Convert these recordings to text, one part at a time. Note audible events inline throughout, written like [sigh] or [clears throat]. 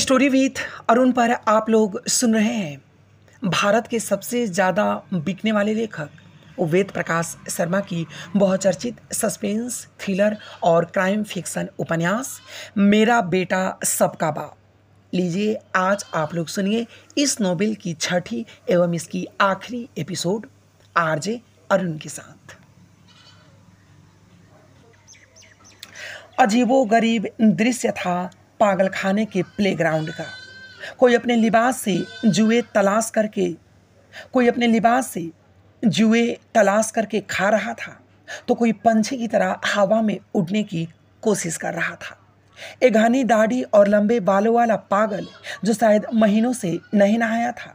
Story with Arun पर आप लोग सुन रहे हैं भारत के सबसे ज़्यादा बिकने वाले लेखक वेद प्रकाश शर्मा की बहुचर्चित सस्पेंस थ्रिलर और क्राइम फिक्शन उपन्यास मेरा बेटा सबका बाप लीजिए आज आप लोग सुनिए इस नोबेल की छठी एवं इसकी आखिरी एपिसोड आरजे अरुण के साथ अजीबो गरीब दृश्य था पागलखाने के प्लेग्राउंड का कोई अपने लिबास से जुए तलाश करके कोई अपने लिबास से जुए तलाश करके खा रहा था तो कोई पंछी की तरह हवा में उड़ने की कोशिश कर रहा था एक घनी दाढ़ी और लंबे बालों वाला पागल जो शायद महीनों से नहीं नहाया था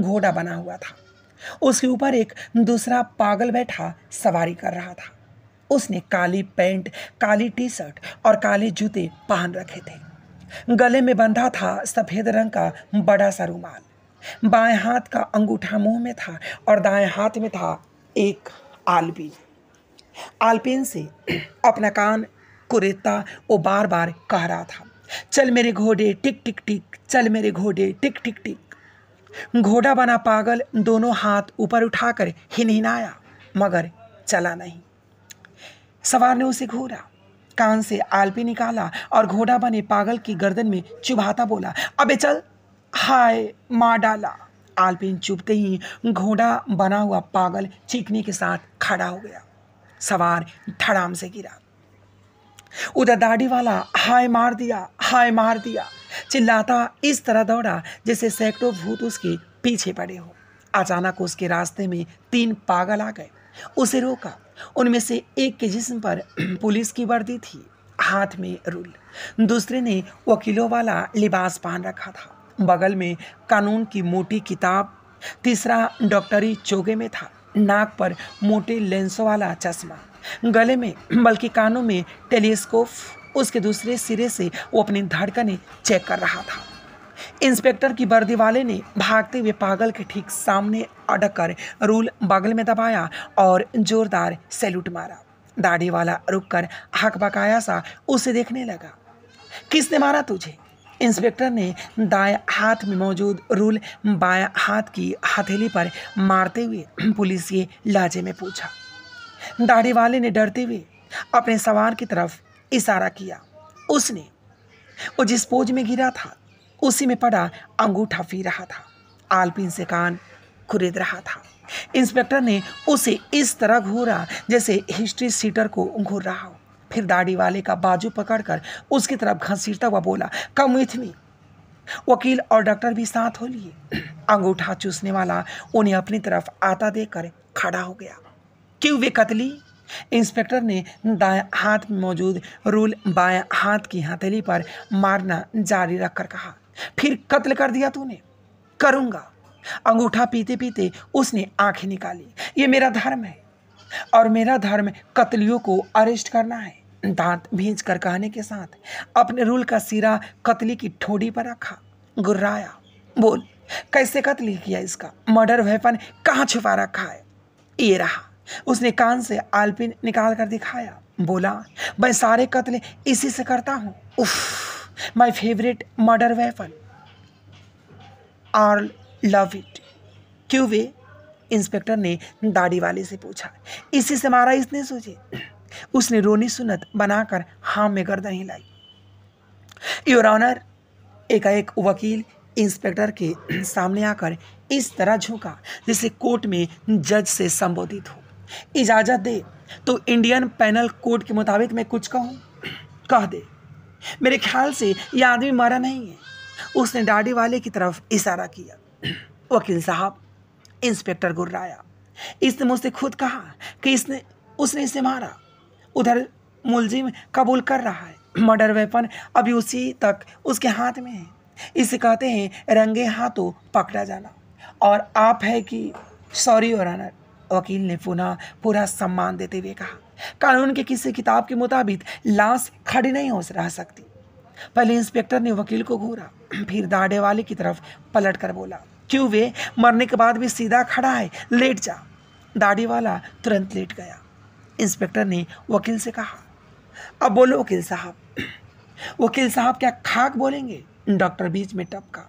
घोड़ा बना हुआ था उसके ऊपर एक दूसरा पागल बैठा सवारी कर रहा था उसने काली पैंट काली टी शर्ट और काले जूते पहन रखे थे गले में बंधा था सफ़ेद रंग का बड़ा सा रुमाल बाएं हाथ का अंगूठा मुंह में था और दाएं हाथ में था एक आलबी आलपीन से अपना कान कुरेता वो बार बार कह रहा था चल मेरे घोड़े टिक टिक टिक चल मेरे घोड़े टिक टिक टिक घोड़ा बना पागल दोनों हाथ ऊपर उठाकर हिनहिनाया मगर चला नहीं सवार ने उसे घूरा कान से आलपी निकाला और घोड़ा बने पागल की गर्दन में चुभाता बोला अबे चल हाय मार डाला आलपिन चुभते ही घोड़ा बना हुआ पागल चीखने के साथ खड़ा हो गया सवार धड़ाम से गिरा उधर दाढ़ी वाला हाय मार दिया हाय मार दिया चिल्लाता इस तरह दौड़ा जैसे सैकड़ों भूत उसके पीछे पड़े हो अचानक उसके रास्ते में तीन पागल आ गए उसे रोका उनमें से एक के जिस्म पर [clears throat] पुलिस की वर्दी थी हाथ में रूल दूसरे ने वकीलों वाला लिबास पहन रखा था बगल में कानून की मोटी किताब तीसरा डॉक्टरी चोगे में था नाक पर मोटे लेंसों वाला चश्मा गले में बल्कि कानों में टेलीस्कोप उसके दूसरे सिरे से वो अपनी धड़कने चेक कर रहा था इंस्पेक्टर की वर्दी वाले ने भागते हुए पागल के ठीक सामने अटक कर रूल बगल में दबाया और जोरदार सैल्यूट मारा दाढ़ी वाला रुक कर हक बकाया सा उसे देखने लगा किसने मारा तुझे इंस्पेक्टर ने दाएं हाथ में मौजूद रूल बाएं हाथ की हथेली पर मारते हुए पुलिस के लाजे में पूछा दाढ़ी वाले ने डरते हुए अपने सवार की तरफ इशारा किया उसने वो जिस पोज में गिरा था उसी में पड़ा अंगूठा फी रहा था आलपिन से कान खुरीद रहा था इंस्पेक्टर ने उसे इस तरह घूरा जैसे हिस्ट्री सीटर को घूर रहा हो फिर दाढ़ी वाले का बाजू पकड़कर उसकी तरफ घसीटता हुआ बोला कम इतनी वकील और डॉक्टर भी साथ हो लिए अंगूठा चूसने वाला उन्हें अपनी तरफ आता देकर खड़ा हो गया क्यों वे कतली इंस्पेक्टर ने दाएं हाथ में मौजूद रूल बाएं हाथ की हथेली पर मारना जारी रखकर कहा फिर कत्ल कर दिया तूने करूंगा अंगूठा पीते पीते उसने आंखें निकाली ये मेरा धर्म है और मेरा धर्म कतलियों को अरेस्ट करना है दांत भींच कर कहने के साथ अपने रूल का सिरा कतली की ठोड़ी पर रखा गुर्राया बोल कैसे कत्ल किया इसका मर्डर वेपन कहाँ छुपा रखा है ये रहा उसने कान से आलपिन निकाल कर दिखाया बोला मैं सारे कत्ल इसी से करता हूँ उफ़ my favorite murder weapon. Arl love it. क्यों वे इंस्पेक्टर ने दाढ़ी वाले से पूछा इसी से मारा इसने सोचे उसने रोनी सुनत बनाकर हाँ में गर्दन हिलाई योर ऑनर एकाएक वकील इंस्पेक्टर के सामने आकर इस तरह झुका जैसे कोर्ट में जज से संबोधित हो इजाज़त दे तो इंडियन पैनल कोर्ट के मुताबिक मैं कुछ कहूँ कह दे मेरे ख्याल से यह आदमी मरा नहीं है उसने दाढ़ी वाले की तरफ इशारा किया वकील साहब इंस्पेक्टर गुर्राया इसने मुझसे खुद कहा कि इसने उसने इसे मारा उधर मुलजिम कबूल कर रहा है मर्डर वेपन अभी उसी तक उसके हाथ में है इसे कहते हैं रंगे हाथों पकड़ा जाना और आप है कि सॉरी और वकील ने पुनः पूरा सम्मान देते हुए कहा कानून के किसी किताब के मुताबिक लाश खड़ी नहीं हो रह सकती पहले इंस्पेक्टर ने वकील को घूरा फिर दाढ़े वाले की तरफ पलट कर बोला क्यों वे मरने के बाद भी सीधा खड़ा है लेट जा दाढ़ी वाला तुरंत लेट गया इंस्पेक्टर ने वकील से कहा अब बोलो वकील साहब वकील साहब क्या खाक बोलेंगे डॉक्टर बीच में टपका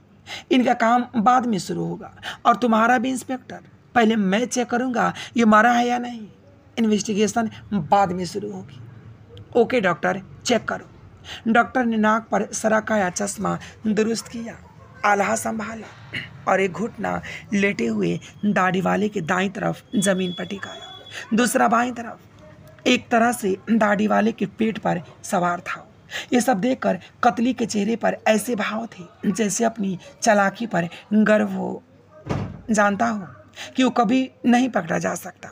इनका काम बाद में शुरू होगा और तुम्हारा भी इंस्पेक्टर पहले मैं चेक करूंगा ये मरा है या नहीं इन्वेस्टिगेशन बाद में शुरू होगी ओके डॉक्टर चेक करो डॉक्टर ने नाक पर सराकाया चश्मा दुरुस्त किया आल्हा संभाला और एक घुटना लेटे हुए दाढ़ी वाले के दाई तरफ जमीन पर टिकाया दूसरा बाई तरफ एक तरह से दाढ़ी वाले के पेट पर सवार था ये सब देखकर कतली के चेहरे पर ऐसे भाव थे जैसे अपनी चलाकी पर गर्व हो जानता हो कि वो कभी नहीं पकड़ा जा सकता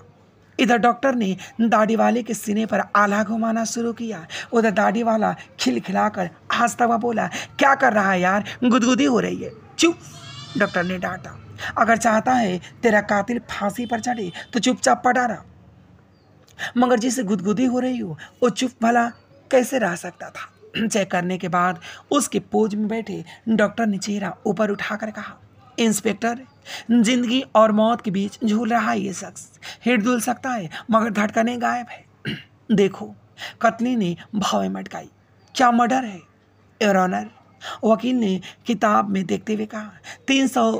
इधर डॉक्टर ने दाढ़ी वाले के सीने पर आला घुमाना शुरू किया उधर दाढ़ी वाला खिलखिलाकर हंसता हुआ बोला क्या कर रहा है यार गुदगुदी हो रही है चुप डॉक्टर ने डांटा अगर चाहता है तेरा कातिल फांसी पर चढ़े तो चुपचाप पड़ा रहा मगर जिसे गुदगुदी हो रही हो वो चुप भला कैसे रह सकता था चेक करने के बाद उसके पोज में बैठे डॉक्टर ने चेहरा ऊपर उठाकर कहा इंस्पेक्टर जिंदगी और मौत के बीच झूल रहा है ये शख्स हिट धुल सकता है मगर धड़कने गायब है [clears throat] देखो कतली ने भावें मटकाई क्या मर्डर है एरोनर वकील ने किताब में देखते हुए कहा तीन सौ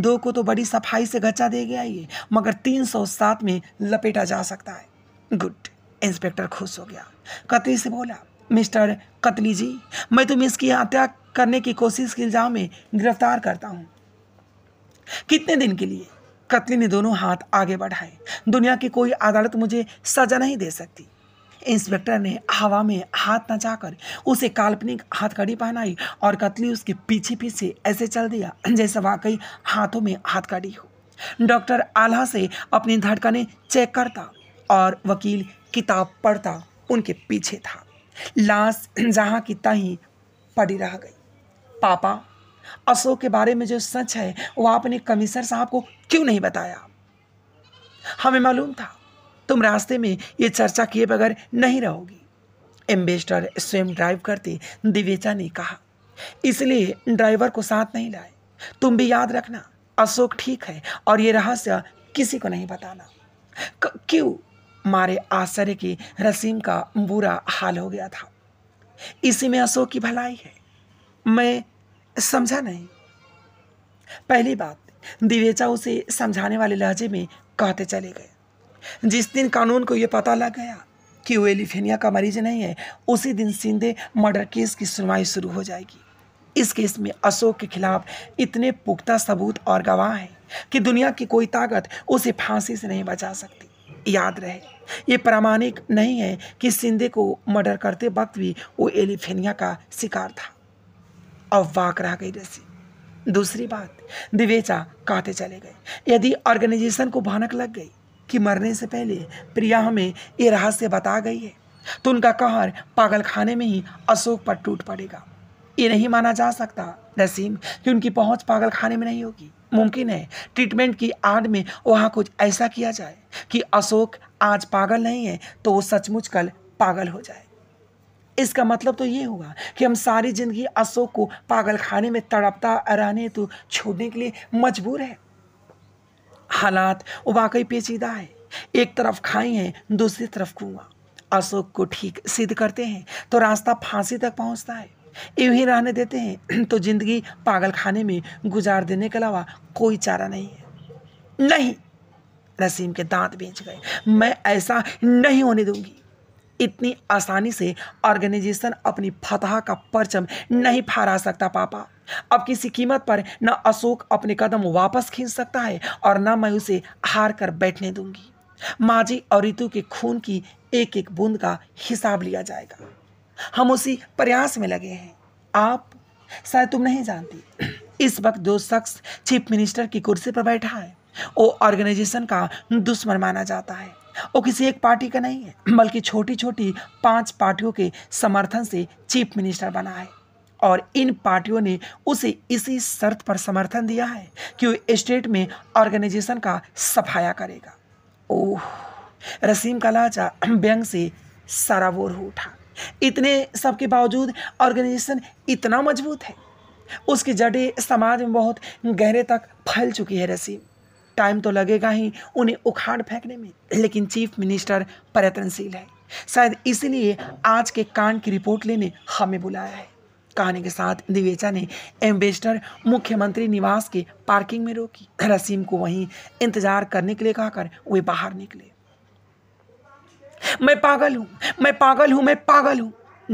दो को तो बड़ी सफाई से गचा दे गया ये मगर तीन सौ सात में लपेटा जा सकता है गुड इंस्पेक्टर खुश हो गया कतली से बोला मिस्टर कतली जी मैं तुम्हें इसकी हत्या करने की कोशिश के इल्ज़ाम में गिरफ्तार करता हूँ कितने दिन के लिए कतली ने दोनों हाथ आगे बढ़ाए दुनिया की कोई अदालत मुझे सजा नहीं दे सकती इंस्पेक्टर ने हवा में हाथ नचाकर उसे काल्पनिक हाथकड़ी पहनाई और कतली उसके पीछे पीछे ऐसे चल दिया जैसे वाकई हाथों में हाथकड़ी हो डॉक्टर आल्हा से अपनी धड़कने चेक करता और वकील किताब पढ़ता उनके पीछे था लाश जहाँ की तहीं पड़ी रह गई पापा अशोक के बारे में जो सच है वो आपने कमिश्नर साहब को क्यों नहीं बताया हमें मालूम था तुम रास्ते में ये चर्चा किए बगैर नहीं रहोगी एम्बेसडर स्वयं ड्राइव करते दिवेचा ने कहा इसलिए ड्राइवर को साथ नहीं लाए तुम भी याद रखना अशोक ठीक है और ये रहस्य किसी को नहीं बताना क्यों मारे आश्चर्य की रसीम का बुरा हाल हो गया था इसी में अशोक की भलाई है मैं समझा नहीं पहली बात दिवेचा उसे समझाने वाले लहजे में कहते चले गए जिस दिन कानून को यह पता लग गया कि वो एलिफेनिया का मरीज नहीं है उसी दिन सिंधे मर्डर केस की सुनवाई शुरू हो जाएगी इस केस में अशोक के खिलाफ इतने पुख्ता सबूत और गवाह हैं कि दुनिया की कोई ताकत उसे फांसी से नहीं बचा सकती याद रहे ये प्रामाणिक नहीं है कि सिंधे को मर्डर करते वक्त भी वो एलिफेनिया का शिकार था अवाक रह गई जैसी दूसरी बात दिवेचा काते चले गए यदि ऑर्गेनाइजेशन को भनक लग गई कि मरने से पहले प्रिया हमें ये रहस्य बता गई है तो उनका कहर पागलखाने में ही अशोक पर टूट पड़ेगा ये नहीं माना जा सकता नसीम कि उनकी पहुंच पागलखाने में नहीं होगी मुमकिन है ट्रीटमेंट की आड़ में वहाँ कुछ ऐसा किया जाए कि अशोक आज पागल नहीं है तो वो सचमुच कल पागल हो जाए इसका मतलब तो ये हुआ कि हम सारी ज़िंदगी अशोक को पागलखाने में तड़पता रहने तो छोड़ने के लिए मजबूर है हालात वाकई पेचीदा है एक तरफ खाई है दूसरी तरफ कुआ अशोक को ठीक सिद्ध करते हैं तो रास्ता फांसी तक पहुंचता है यूं ही रहने देते हैं तो जिंदगी पागलखाने में गुजार देने के अलावा कोई चारा नहीं है नहीं रसीम के दांत बेच गए मैं ऐसा नहीं होने दूंगी इतनी आसानी से ऑर्गेनाइजेशन अपनी फतह का परचम नहीं फहरा सकता पापा अब किसी कीमत पर न अशोक अपने कदम वापस खींच सकता है और न मैं उसे हार कर बैठने दूंगी माजी और ऋतु के खून की एक एक बूंद का हिसाब लिया जाएगा हम उसी प्रयास में लगे हैं आप शायद तुम नहीं जानती इस वक्त जो शख्स चीफ मिनिस्टर की कुर्सी पर बैठा है वो ऑर्गेनाइजेशन का दुश्मन माना जाता है वो किसी एक पार्टी का नहीं है बल्कि छोटी छोटी पांच पार्टियों के समर्थन से चीफ मिनिस्टर बना है और इन पार्टियों ने उसे इसी शर्त पर समर्थन दिया है कि वो स्टेट में ऑर्गेनाइजेशन का सफाया करेगा ओह रसीम का लाचा व्यंग से सराबोर हो उठा इतने सब के बावजूद ऑर्गेनाइजेशन इतना मजबूत है उसकी जड़ें समाज में बहुत गहरे तक फैल चुकी है रसीम टाइम तो लगेगा ही उन्हें उखाड़ फेंकने में लेकिन चीफ मिनिस्टर प्रयत्नशील है शायद इसलिए आज के कांड की रिपोर्ट लेने हमें बुलाया है कहानी के साथ दिवेचा ने एम्बेसडर मुख्यमंत्री निवास के पार्किंग में रोकी रसीम को वहीं इंतजार करने के लिए कहकर वे बाहर निकले मैं पागल हूँ मैं पागल हूँ मैं पागल हूँ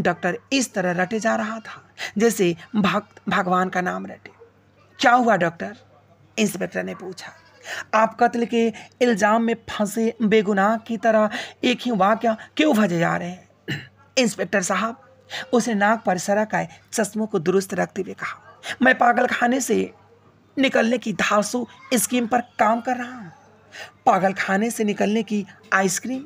डॉक्टर इस तरह रटे जा रहा था जैसे भक्त भगवान का नाम रटे क्या हुआ डॉक्टर इंस्पेक्टर ने पूछा आप कत्ल के इल्ज़ाम में फंसे बेगुनाह की तरह एक ही वाक्य क्यों भजे जा रहे हैं इंस्पेक्टर साहब उसने नाक पर सरक आए चश्मों को दुरुस्त रखते हुए कहा मैं पागल खाने से निकलने की धारसू स्कीम पर काम कर रहा हूँ पागल खाने से निकलने की आइसक्रीम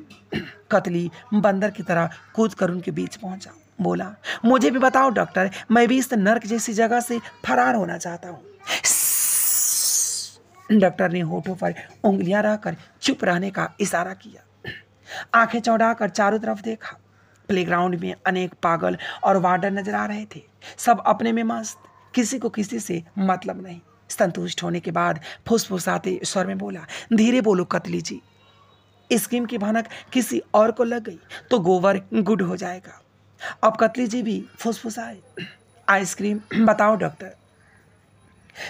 [clears throat] कतली बंदर की तरह कूद कर उनके बीच पहुंचा बोला मुझे भी बताओ डॉक्टर मैं भी इस नर्क जैसी जगह से फरार होना चाहता हूँ डॉक्टर ने होठों पर उंगलियां रखकर चुप रहने का इशारा किया आंखें चौड़ाकर चारों तरफ देखा प्लेग्राउंड में अनेक पागल और वार्डर नजर आ रहे थे सब अपने में मस्त किसी को किसी से मतलब नहीं संतुष्ट होने के बाद फुसफुसाते स्वर में बोला धीरे बोलो कतली जी स्कीम की भनक किसी और को लग गई तो गोबर गुड हो जाएगा अब कतली जी भी फुसफुसाए आइसक्रीम बताओ डॉक्टर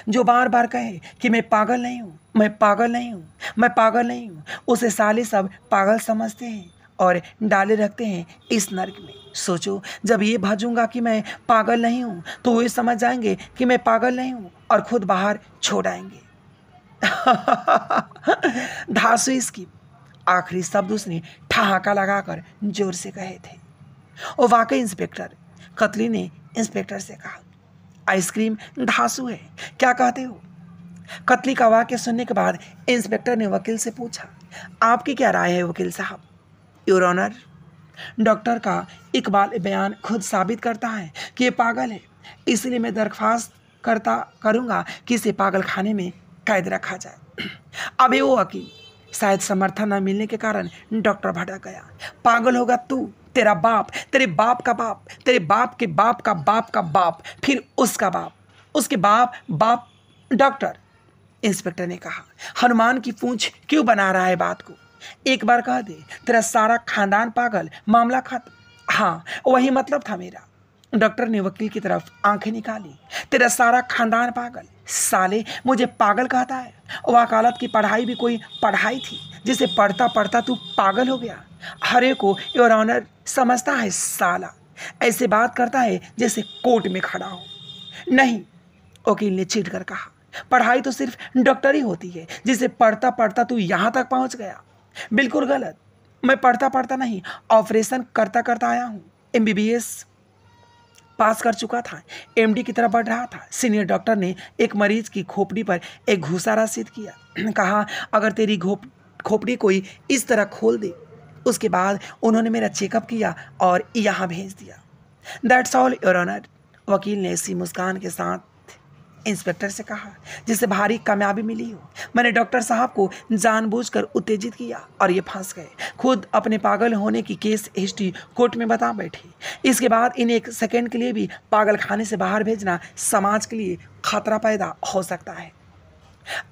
जो बार बार कहे कि मैं पागल नहीं हूँ मैं पागल नहीं हूँ मैं पागल नहीं हूँ उसे साले सब पागल समझते हैं और डाले रखते हैं इस नर्क में सोचो जब ये भाजूंगा कि मैं पागल नहीं हूँ तो वे समझ जाएंगे कि मैं पागल नहीं हूँ और खुद बाहर छोड़ आएंगे [laughs] धासु इसकी आखिरी शब्द उसने ठहाका लगाकर जोर से कहे थे और वाकई इंस्पेक्टर कतली ने इंस्पेक्टर से कहा आइसक्रीम धासु है क्या कहते हो कतली का वाक्य सुनने के बाद इंस्पेक्टर ने वकील से पूछा आपकी क्या राय है वकील साहब योर ऑनर डॉक्टर का इकबाल बयान खुद साबित करता है कि ये पागल है इसलिए मैं दरख्वास्त करता करूँगा कि इसे पागल खाने में कैद रखा जाए अभी वो वकील शायद समर्थन न मिलने के कारण डॉक्टर भटक गया पागल होगा तू तेरा बाप तेरे बाप का बाप तेरे बाप के बाप का बाप का बाप फिर उसका बाप उसके बाप बाप डॉक्टर इंस्पेक्टर ने कहा हनुमान की पूंछ क्यों बना रहा है बात को एक बार कह दे तेरा सारा खानदान पागल मामला खत्म हाँ वही मतलब था मेरा डॉक्टर ने वकील की तरफ आंखें निकाली तेरा सारा खानदान पागल साले मुझे पागल कहता है वकालत की पढ़ाई भी कोई पढ़ाई थी जिसे पढ़ता पढ़ता तू पागल हो गया हरे को योर ऑनर समझता है साला ऐसे बात करता है जैसे कोर्ट में खड़ा हो नहीं वकील ने चिट कर कहा पढ़ाई तो सिर्फ डॉक्टरी होती है जिसे पढ़ता पढ़ता तू यहाँ तक पहुँच गया बिल्कुल गलत मैं पढ़ता पढ़ता नहीं ऑपरेशन करता करता आया हूँ M B B S pass कर चुका था एमडी की तरफ बढ़ रहा था सीनियर डॉक्टर ने एक मरीज की खोपड़ी पर एक घुसारा सिद्ध किया कहा अगर तेरी घोप खोपड़ी कोई इस तरह खोल दे उसके बाद उन्होंने मेरा चेकअप किया और यहाँ भेज दिया दैट्स ऑल योर ऑनर वकील ने इसी मुस्कान के साथ इंस्पेक्टर से कहा जिसे भारी कामयाबी मिली हो मैंने डॉक्टर साहब को जानबूझकर उत्तेजित किया और ये फंस गए खुद अपने पागल होने की केस हिस्ट्री कोर्ट में बता बैठे इसके बाद इन्हें एक सेकेंड के लिए भी पागल खाने से बाहर भेजना समाज के लिए खतरा पैदा हो सकता है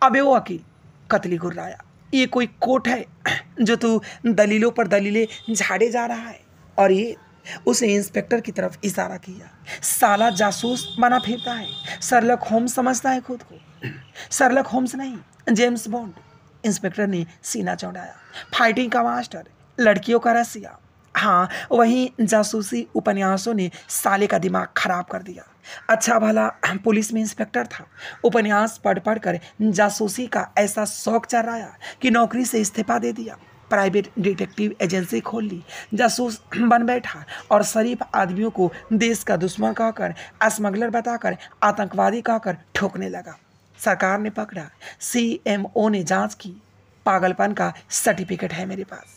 अब वो वकील कतली गुर्राया ये कोई कोर्ट है जो तू दलीलों पर दलीलें झाड़े जा रहा है और ये उसे इंस्पेक्टर की तरफ इशारा किया साला जासूस बना फिरता है सरलक होम्स समझता है खुद को सरलक होम्स नहीं जेम्स बॉन्ड इंस्पेक्टर ने सीना चौड़ाया फाइटिंग का मास्टर लड़कियों का रसिया हाँ वहीं जासूसी उपन्यासों ने साले का दिमाग खराब कर दिया अच्छा भला पुलिस में इंस्पेक्टर था उपन्यास पढ़ पढ़ कर जासूसी का ऐसा शौक चढ़ रहा कि नौकरी से इस्तीफा दे दिया प्राइवेट डिटेक्टिव एजेंसी खोल ली जासूस [clears throat] बन बैठा और शरीफ आदमियों को देश का दुश्मन कहकर स्मगलर बताकर आतंकवादी कहकर ठोकने लगा सरकार ने पकड़ा सीएमओ ने जांच की पागलपन का सर्टिफिकेट है मेरे पास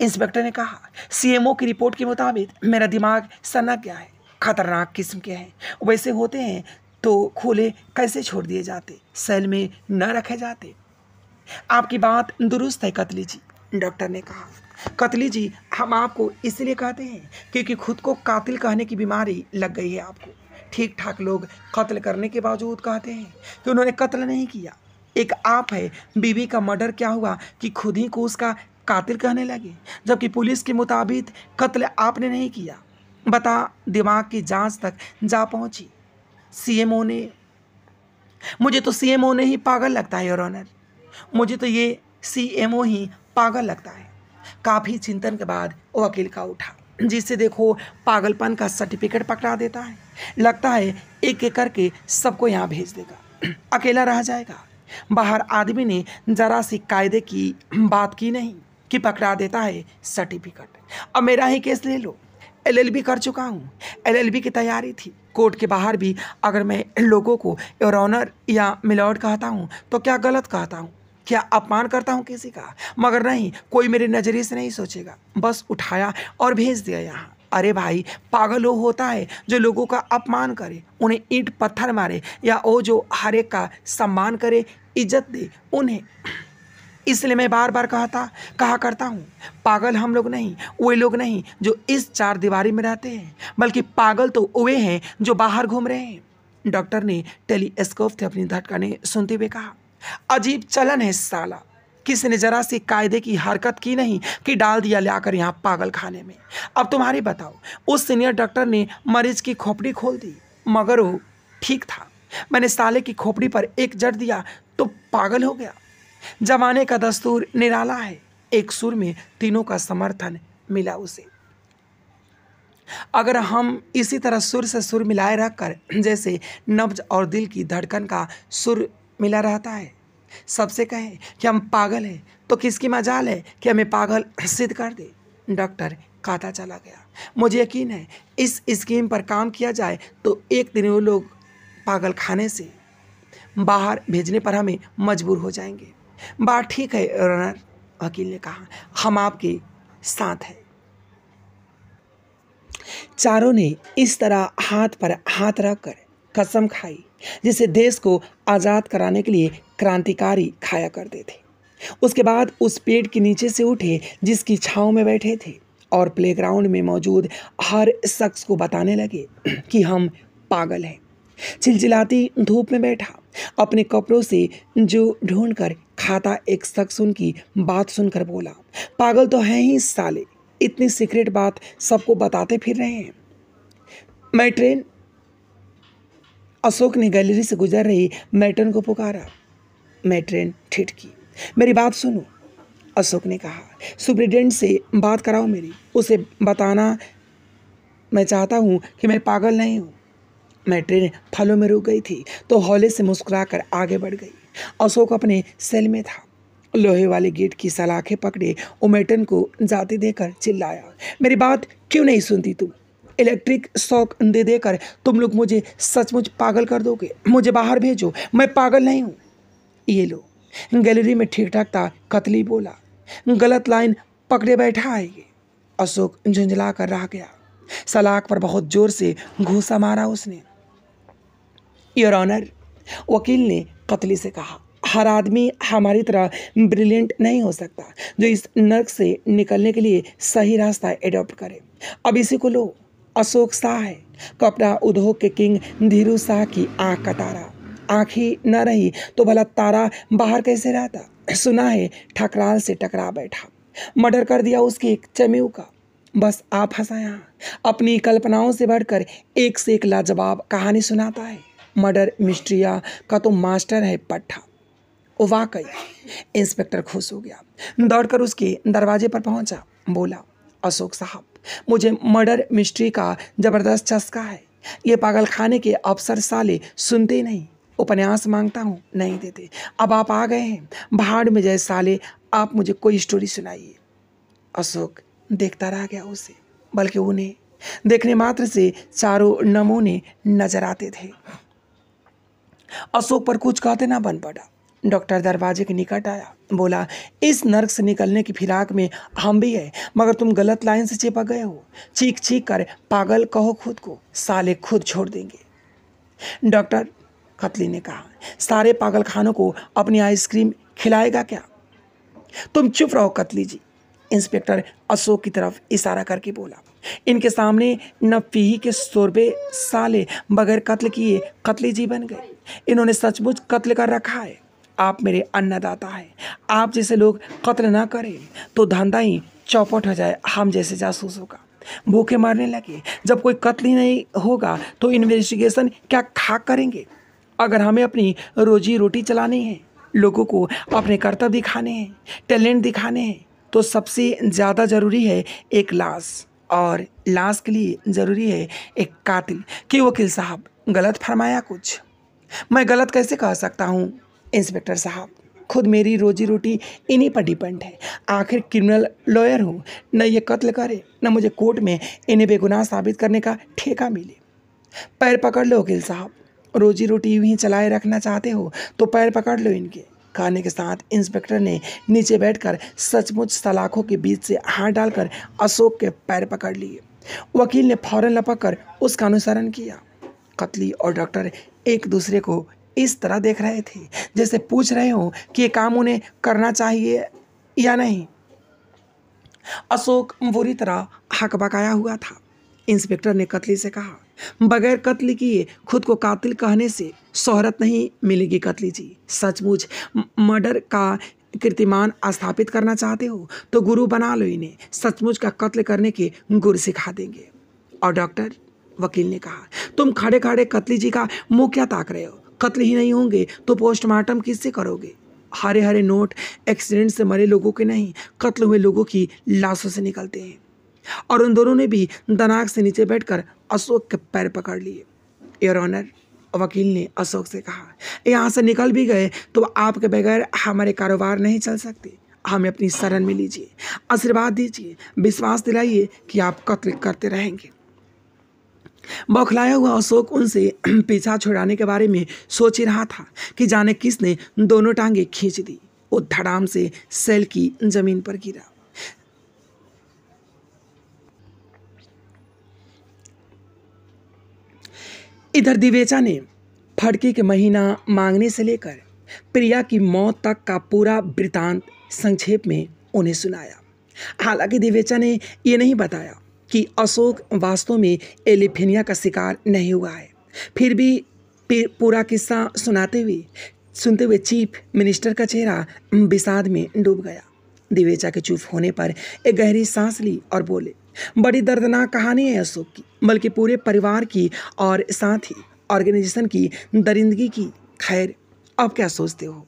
इंस्पेक्टर ने कहा सीएमओ की रिपोर्ट के मुताबिक मेरा दिमाग सनक गया है खतरनाक किस्म के हैं वैसे होते हैं तो खोले कैसे छोड़ दिए जाते सेल में न रखे जाते आपकी बात दुरुस्त है कतली जी डॉक्टर ने कहा कतली जी हम आपको इसलिए कहते हैं क्योंकि खुद को कातिल कहने की बीमारी लग गई है आपको ठीक ठाक लोग कत्ल करने के बावजूद कहते हैं कि उन्होंने कत्ल नहीं किया एक आप है बीवी का मर्डर क्या हुआ कि खुद ही को उसका कातिल कहने लगे जबकि पुलिस के मुताबिक कत्ल आपने नहीं किया बता दिमाग की जांच तक जा पहुंची सीएमओ ने मुझे तो सीएमओ ने ही पागल लगता है योर ऑनर मुझे तो ये सीएमओ ही पागल लगता है काफ़ी चिंतन के बाद वकील का उठा जिसे देखो पागलपन का सर्टिफिकेट पकड़ा देता है लगता है एक एक करके सबको यहाँ भेज देगा अकेला रह जाएगा बाहर आदमी ने जरा सी कायदे की बात की नहीं कि पकड़ा देता है सर्टिफिकेट अब मेरा ही केस ले लो एलएलबी कर चुका हूँ एलएलबी की तैयारी थी कोर्ट के बाहर भी अगर मैं लोगों को योर ऑनर या मिलॉर्ड कहता हूँ तो क्या गलत कहता हूँ क्या अपमान करता हूँ किसी का मगर नहीं कोई मेरे नज़रिए से नहीं सोचेगा बस उठाया और भेज दिया यहाँ अरे भाई पागल वो होता है जो लोगों का अपमान करे उन्हें ईंट पत्थर मारे या वो जो हर एक का सम्मान करे इज्जत दे उन्हें इसलिए मैं बार बार कहता कहा करता हूँ पागल हम लोग नहीं वे लोग नहीं जो इस चार दीवारी में रहते हैं बल्कि पागल तो वे हैं जो बाहर घूम रहे हैं डॉक्टर ने टेलीस्कोप से अपनी धटकने सुनते हुए कहा अजीब चलन है साला किसी ने जरा सी कायदे की हरकत की नहीं कि डाल दिया लाकर यहाँ पागल खाने में अब तुम्हारी बताओ उस सीनियर डॉक्टर ने मरीज की खोपड़ी खोल दी मगर वो ठीक था मैंने साले की खोपड़ी पर एक जड़ दिया तो पागल हो गया जमाने का दस्तूर निराला है एक सुर में तीनों का समर्थन मिला उसे अगर हम इसी तरह सुर से सुर मिलाए रखकर जैसे नब्ज और दिल की धड़कन का सुर मिला रहता है सबसे कहे कि हम पागल हैं तो किसकी मजाल है कि हमें पागल सिद्ध कर दे डॉक्टर काता चला गया मुझे यकीन है इस स्कीम पर काम किया जाए तो एक दिन वो लोग पागल खाने से बाहर भेजने पर हमें मजबूर हो जाएंगे बात ठीक है रनर वकील ने कहा हम आपके साथ हैं चारों ने इस तरह हाथ पर हाथ रखकर कसम खाई जिसे देश को आज़ाद कराने के लिए क्रांतिकारी खाया करते थे उसके बाद उस पेड़ के नीचे से उठे जिसकी छाँव में बैठे थे और प्लेग्राउंड में मौजूद हर शख्स को बताने लगे कि हम पागल हैं चिलचिलाती धूप में बैठा अपने कपड़ों से जो ढूंढ कर खाता एक शख्स उनकी बात सुनकर बोला पागल तो हैं ही साले इतनी सीक्रेट बात सबको बताते फिर रहे हैं मैं ट्रेन अशोक ने गैलरी से गुजर रही मैटन को पुकारा मैं ट्रेन की मेरी बात सुनो अशोक ने कहा सुप्रिटेंडेंट से बात कराओ मेरी उसे बताना मैं चाहता हूँ कि मैं पागल नहीं हूँ मैं ट्रेन फलों में रुक गई थी तो हौले से मुस्कुराकर आगे बढ़ गई अशोक अपने सेल में था लोहे वाले गेट की सलाखें पकड़े उमेटन को जाते देकर चिल्लाया मेरी बात क्यों नहीं सुनती तू इलेक्ट्रिक शॉक दे देकर तुम लोग मुझे सचमुच पागल कर दोगे मुझे बाहर भेजो मैं पागल नहीं हूँ ये लो गैलरी में ठीक ठाक था कतली बोला गलत लाइन पकड़े बैठा है ये अशोक झुंझला कर रह गया सलाख पर बहुत जोर से घूसा मारा उसने योर ऑनर वकील ने कतली से कहा हर आदमी हमारी तरह ब्रिलियंट नहीं हो सकता जो इस नर्क से निकलने के लिए सही रास्ता एडॉप्ट करे अब इसी को लो अशोक शाह है कपड़ा उद्योग के किंग धीरू शाह की आँख का तारा आँख ही न रही तो भला तारा बाहर कैसे रहता सुना है ठकराल से टकरा बैठा मर्डर कर दिया उसके एक चमेऊ का बस आप हंसाया अपनी कल्पनाओं से बढ़कर एक से एक लाजवाब कहानी सुनाता है मर्डर मिस्ट्रिया का तो मास्टर है पट्ठा वाकई इंस्पेक्टर खुश हो गया दौड़कर उसके दरवाजे पर पहुंचा बोला अशोक साहब मुझे मर्डर मिस्ट्री का ज़बरदस्त चस्का है ये पागल खाने के अफसर साले सुनते नहीं उपन्यास मांगता हूँ नहीं देते अब आप आ गए हैं भाड़ में जय साले आप मुझे कोई स्टोरी सुनाइए अशोक देखता रह गया उसे बल्कि उन्हें देखने मात्र से चारों नमूने नजर आते थे अशोक पर कुछ कहते ना बन पड़ा डॉक्टर दरवाजे के निकट आया बोला इस नर्क से निकलने की फिराक में हम भी हैं मगर तुम गलत लाइन से चिपक गए हो चीख चीख कर पागल कहो खुद को साले खुद छोड़ देंगे डॉक्टर कतली ने कहा सारे पागल खानों को अपनी आइसक्रीम खिलाएगा क्या तुम चुप रहो कतली जी इंस्पेक्टर अशोक की तरफ इशारा करके बोला इनके सामने पीही के सोरबे साले बगैर कत्ल किए कतली जी बन गए इन्होंने सचमुच कत्ल कर रखा है आप मेरे अन्नदाता है आप जैसे लोग कत्ल ना करें तो धंधा ही चौपट हो जाए हम जैसे जासूसों का भूखे मारने लगे जब कोई कत्ल ही नहीं होगा तो इन्वेस्टिगेशन क्या खा करेंगे अगर हमें अपनी रोजी रोटी चलानी है लोगों को अपने कर्तव्य दिखाने हैं टैलेंट दिखाने हैं तो सबसे ज़्यादा ज़रूरी है एक लाश और लाश के लिए ज़रूरी है एक कातिल कि वकील साहब गलत फरमाया कुछ मैं गलत कैसे कह सकता हूँ इंस्पेक्टर साहब खुद मेरी रोजी रोटी इन्हीं पर डिपेंड है आखिर क्रिमिनल लॉयर हूँ न ये कत्ल करे न मुझे कोर्ट में इन्हें बेगुनाह साबित करने का ठेका मिले पैर पकड़ लो वकील साहब रोजी रोटी यूँ ही चलाए रखना चाहते हो तो पैर पकड़ लो इनके कहने के साथ इंस्पेक्टर ने नीचे बैठकर सचमुच सलाखों के बीच से हाथ डालकर अशोक के पैर पकड़ लिए वकील ने फौरन लपक कर उसका अनुसरण किया कतली और डॉक्टर एक दूसरे को इस तरह देख रहे थे जैसे पूछ रहे हो कि ये काम उन्हें करना चाहिए या नहीं अशोक बुरी तरह हक बकाया हुआ था इंस्पेक्टर ने कतली से कहा बगैर कत्ल किए खुद को कातिल कहने से शोहरत नहीं मिलेगी कतली जी सचमुच मर्डर का कीर्तिमान स्थापित करना चाहते हो तो गुरु बना लो इन्हें सचमुच का कत्ल करने के गुर सिखा देंगे और डॉक्टर वकील ने कहा तुम खड़े खड़े कतली जी का मुंह क्या ताक रहे हो कत्ल ही नहीं होंगे तो पोस्टमार्टम किससे करोगे हरे हरे नोट एक्सीडेंट से मरे लोगों के नहीं कत्ल हुए लोगों की लाशों से निकलते हैं और उन दोनों ने भी दनाक से नीचे बैठकर अशोक के पैर पकड़ लिए एयर ऑनर वकील ने अशोक से कहा यहाँ से निकल भी गए तो आपके बगैर हमारे कारोबार नहीं चल सकते हमें अपनी शरण में लीजिए आशीर्वाद दीजिए विश्वास दिलाइए कि आप कत्ल करते रहेंगे बौखलाया हुआ अशोक उनसे [clears throat] पीछा छुड़ाने के बारे में सोच ही रहा था कि जाने किसने दोनों टांगे खींच दी वो धड़ाम से सेल की जमीन पर गिरा इधर दिवेचा ने फड़के के महीना मांगने से लेकर प्रिया की मौत तक का पूरा वृतांत संक्षेप में उन्हें सुनाया हालांकि दिवेचा ने यह नहीं बताया कि अशोक वास्तव में एलिफेनिया का शिकार नहीं हुआ है फिर भी पूरा किस्सा सुनाते हुए सुनते हुए चीफ मिनिस्टर का चेहरा विषाद में डूब गया दिवेचा के चुप होने पर एक गहरी सांस ली और बोले बड़ी दर्दनाक कहानी है अशोक की बल्कि पूरे परिवार की और साथ ही ऑर्गेनाइजेशन की दरिंदगी की खैर अब क्या सोचते हो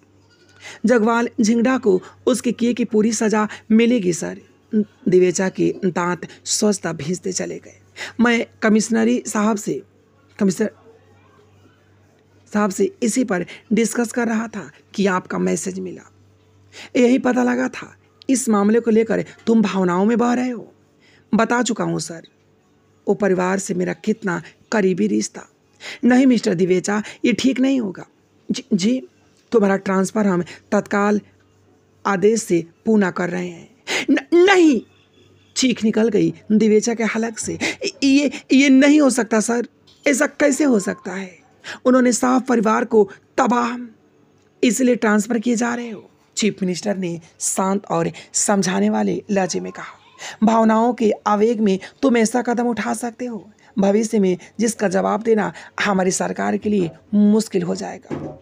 जगवाल झिंगड़ा को उसके किए की पूरी सजा मिलेगी सर दिवेजा के दांत स्वस्थ भेजते चले गए मैं कमिश्नरी साहब से कमिश्नर साहब से इसी पर डिस्कस कर रहा था कि आपका मैसेज मिला यही पता लगा था इस मामले को लेकर तुम भावनाओं में बह रहे हो बता चुका हूँ सर वो परिवार से मेरा कितना करीबी रिश्ता नहीं मिस्टर दिवेचा ये ठीक नहीं होगा जी, जी तुम्हारा ट्रांसफ़र हम तत्काल आदेश से पूना कर रहे हैं न, नहीं चीख निकल गई दिवेचा के हलक से ये ये नहीं हो सकता सर ऐसा कैसे हो सकता है उन्होंने साफ परिवार को तबाह इसलिए ट्रांसफ़र किए जा रहे हो चीफ मिनिस्टर ने शांत और समझाने वाले लहजे में कहा भावनाओं के आवेग में तुम ऐसा कदम उठा सकते हो भविष्य में जिसका जवाब देना हमारी सरकार के लिए मुश्किल हो जाएगा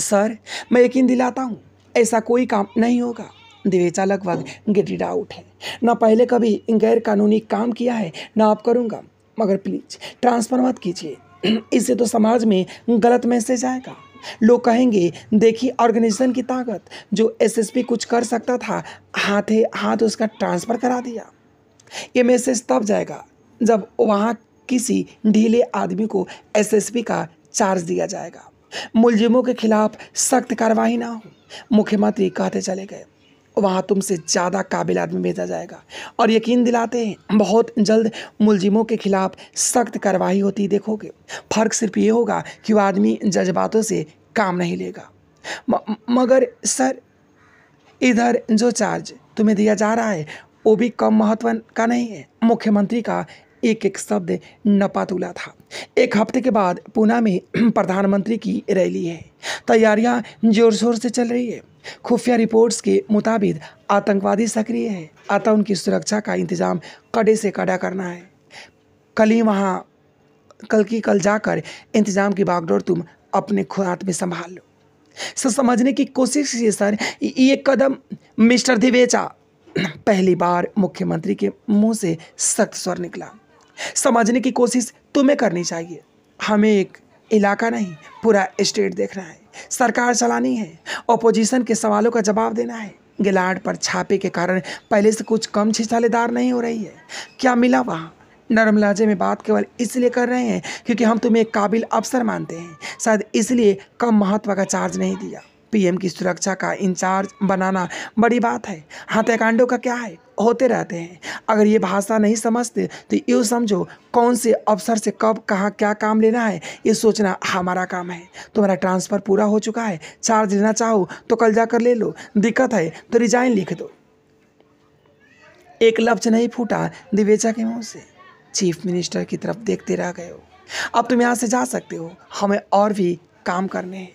सर मैं यकीन दिलाता हूँ ऐसा कोई काम नहीं होगा द्विचालक वर्ग गेट आउट है ना पहले कभी गैर कानूनी काम किया है ना आप करूँगा मगर प्लीज ट्रांसफर मत कीजिए [clears throat] इससे तो समाज में गलत मैसेज आएगा लोग कहेंगे देखिए ऑर्गेनाइजेशन की ताकत जो एसएसपी कुछ कर सकता था हाथे हाथ उसका ट्रांसफ़र करा दिया ये मैसेज तब जाएगा जब वहाँ किसी ढीले आदमी को एसएसपी का चार्ज दिया जाएगा मुलजिमों के खिलाफ सख्त कार्रवाई ना हो मुख्यमंत्री कहते चले गए वहाँ तुमसे ज़्यादा काबिल आदमी भेजा जाएगा और यकीन दिलाते हैं बहुत जल्द मुलजिमों के खिलाफ सख्त कार्रवाई होती देखोगे फर्क सिर्फ ये होगा कि वह आदमी जज्बातों से काम नहीं लेगा म, मगर सर इधर जो चार्ज तुम्हें दिया जा रहा है वो भी कम महत्व का नहीं है मुख्यमंत्री का एक एक शब्द नपातुला था एक हफ्ते के बाद पुणे में [clears throat] प्रधानमंत्री की रैली है तैयारियां जोर शोर से चल रही है खुफिया रिपोर्ट्स के मुताबिक आतंकवादी सक्रिय है अतः उनकी सुरक्षा का इंतजाम कड़े से कड़ा करना है कल ही वहाँ कल की कल जाकर इंतजाम की बागडोर तुम अपने खुरात में संभाल लो सर समझने की कोशिश कीजिए सर ये कदम मिस्टर दिवेचा पहली बार मुख्यमंत्री के मुंह से सख्त स्वर निकला समझने की कोशिश तुम्हें करनी चाहिए हमें एक इलाका नहीं पूरा स्टेट देखना है सरकार चलानी है ओपोजिशन के सवालों का जवाब देना है गिलाड पर छापे के कारण पहले से कुछ कम छिछालेदार नहीं हो रही है क्या मिला वहाँ नरम लहजे में बात केवल इसलिए कर रहे हैं क्योंकि हम तुम्हें एक काबिल अफसर मानते हैं शायद इसलिए कम महत्व का चार्ज नहीं दिया पीएम की सुरक्षा का इंचार्ज बनाना बड़ी बात है हत्याकांडों हाँ, का क्या है होते रहते हैं अगर ये भाषा नहीं समझते तो यूँ समझो कौन से अवसर से कब कहाँ क्या काम लेना है ये सोचना हमारा काम है तुम्हारा ट्रांसफ़र पूरा हो चुका है चार्ज लेना चाहो तो कल जाकर ले लो दिक्कत है तो रिजाइन लिख दो एक लफ्ज नहीं फूटा दिवेचा के मुँह से चीफ मिनिस्टर की तरफ देखते रह गए हो अब तुम यहाँ से जा सकते हो हमें और भी काम करने हैं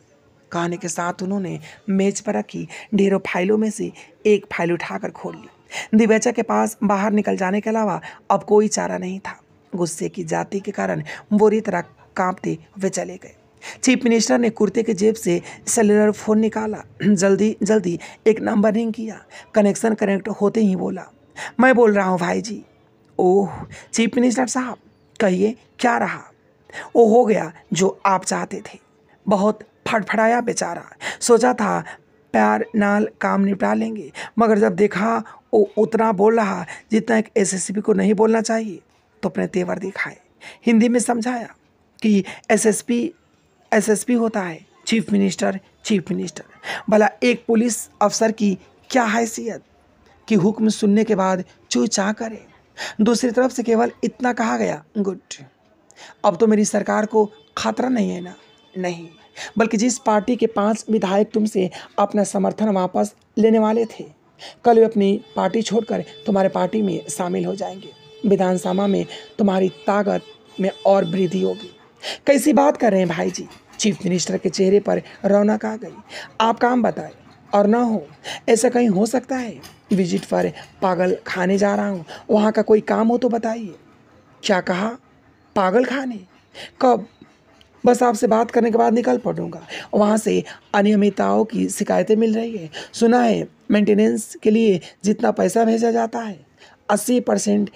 कहने के साथ उन्होंने मेज पर रखी ढेरों फाइलों में से एक फाइल उठाकर खोल ली दिवेचा के पास बाहर निकल जाने के अलावा अब कोई चारा नहीं था गुस्से की जाति के कारण बुरी तरह कांपते वे चले गए चीफ मिनिस्टर ने कुर्ते के जेब से सेलुलर फोन निकाला जल्दी जल्दी एक नंबर रिंग किया कनेक्शन कनेक्ट होते ही बोला मैं बोल रहा हूँ भाई जी ओह चीफ मिनिस्टर साहब कहिए क्या रहा वो हो गया जो आप चाहते थे बहुत फटफड़ाया बेचारा सोचा था प्यार नाल काम निपटा लेंगे मगर जब देखा वो उतना बोल रहा जितना एक एस को नहीं बोलना चाहिए तो अपने तेवर दिखाए हिंदी में समझाया कि एसएसपी एसएसपी होता है चीफ मिनिस्टर चीफ मिनिस्टर भला एक पुलिस अफसर की क्या हैसियत कि हुक्म सुनने के बाद चू चा करे दूसरी तरफ से केवल इतना कहा गया गुड अब तो मेरी सरकार को खतरा नहीं है ना नहीं बल्कि जिस पार्टी के पांच विधायक तुमसे अपना समर्थन वापस लेने वाले थे कल वे अपनी पार्टी छोड़कर तुम्हारे पार्टी में शामिल हो जाएंगे विधानसभा में तुम्हारी ताकत में और वृद्धि होगी कैसी बात कर रहे हैं भाई जी चीफ मिनिस्टर के चेहरे पर रौनक आ गई आप काम बताए और ना हो ऐसा कहीं हो सकता है विजिट पर पागल खाने जा रहा हूँ वहाँ का कोई काम हो तो बताइए क्या कहा पागल खाने कब बस आपसे बात करने के बाद निकल पड़ूंगा वहाँ से अनियमितताओं की शिकायतें मिल रही है सुना है मेंटेनेंस के लिए जितना पैसा भेजा जाता है अस्सी परसेंट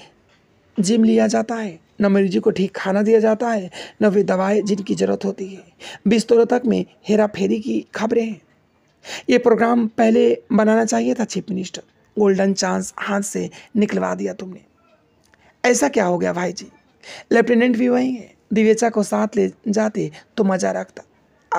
जिम लिया जाता है न मरीजों को ठीक खाना दिया जाता है न वे दवाएं जिनकी ज़रूरत होती है बिस्तरों तक में हेरा फेरी की खबरें हैं ये प्रोग्राम पहले बनाना चाहिए था चीफ मिनिस्टर गोल्डन चांस हाथ से निकलवा दिया तुमने ऐसा क्या हो गया भाई जी लेफ्टिनेंट भी वही है दिवेचा को साथ ले जाते तो मज़ा रखता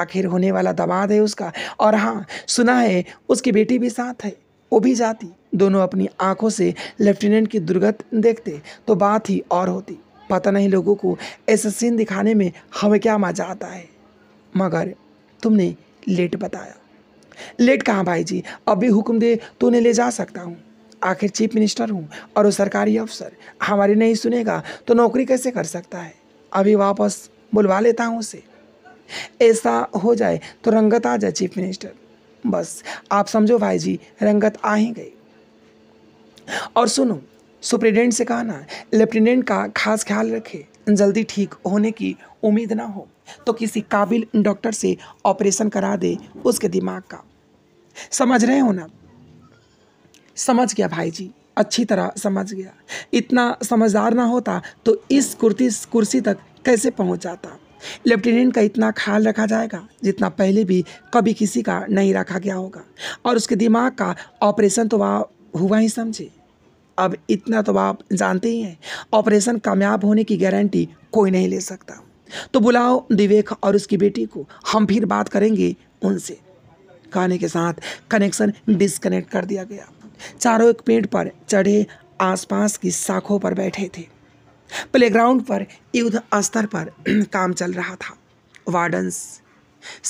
आखिर होने वाला दबाव है उसका और हाँ सुना है उसकी बेटी भी साथ है वो भी जाती दोनों अपनी आंखों से लेफ्टिनेंट की दुर्गत देखते तो बात ही और होती पता नहीं लोगों को ऐसा सीन दिखाने में हमें क्या मज़ा आता है मगर तुमने लेट बताया लेट कहाँ भाई जी अभी हुक्म दे तो उन्हें ले जा सकता हूँ आखिर चीफ मिनिस्टर हूँ और वो सरकारी अफसर हमारी नहीं सुनेगा तो नौकरी कैसे कर सकता है अभी वापस बुलवा लेता हूँ उसे ऐसा हो जाए तो रंगत आ जाए चीफ मिनिस्टर बस आप समझो भाई जी रंगत आ ही गई और सुनो सुप्रिटेंडेंट से कहना लेफ्टिनेंट का खास ख्याल रखे जल्दी ठीक होने की उम्मीद ना हो तो किसी काबिल डॉक्टर से ऑपरेशन करा दे उसके दिमाग का समझ रहे हो ना समझ गया भाई जी अच्छी तरह समझ गया इतना समझदार ना होता तो इस कुर्ती कुर्सी तक कैसे पहुंच जाता लेफ्टिनेंट का इतना ख्याल रखा जाएगा जितना पहले भी कभी किसी का नहीं रखा गया होगा और उसके दिमाग का ऑपरेशन तो वह हुआ ही समझे अब इतना तो आप जानते ही हैं ऑपरेशन कामयाब होने की गारंटी कोई नहीं ले सकता तो बुलाओ दिवेक और उसकी बेटी को हम फिर बात करेंगे उनसे कहने के साथ कनेक्शन डिसकनेक्ट कर दिया गया चारों एक पेड़ पर चढ़े आसपास की शाखों पर बैठे थे प्लेग्राउंड पर युद्ध स्तर पर [clears throat] काम चल रहा था वार्डन्स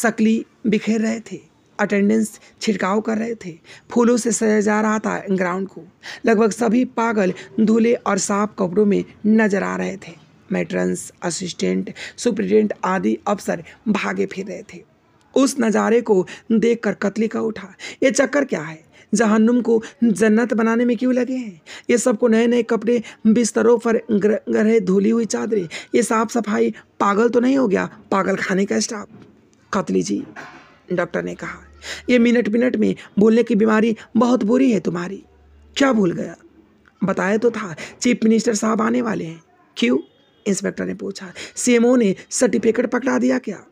सकली बिखेर रहे थे अटेंडेंस छिड़काव कर रहे थे फूलों से सजा जा रहा था ग्राउंड को लगभग सभी पागल धूले और साफ कपड़ों में नजर आ रहे थे मैट्रंस असिस्टेंट सुप्रिटेंडेंट आदि अफसर भागे फिर रहे थे उस नज़ारे को देखकर कतली का उठा ये चक्कर क्या है जहन्नुम को जन्नत बनाने में क्यों लगे हैं ये सबको नए नए कपड़े बिस्तरों पर ग्रह धुली हुई चादरें ये साफ सफाई पागल तो नहीं हो गया पागल खाने का स्टाफ कतली जी डॉक्टर ने कहा ये मिनट मिनट में बोलने की बीमारी बहुत बुरी है तुम्हारी क्या भूल गया बताया तो था चीफ मिनिस्टर साहब आने वाले हैं क्यों इंस्पेक्टर ने पूछा सीएमओ ने सर्टिफिकेट पकड़ा दिया क्या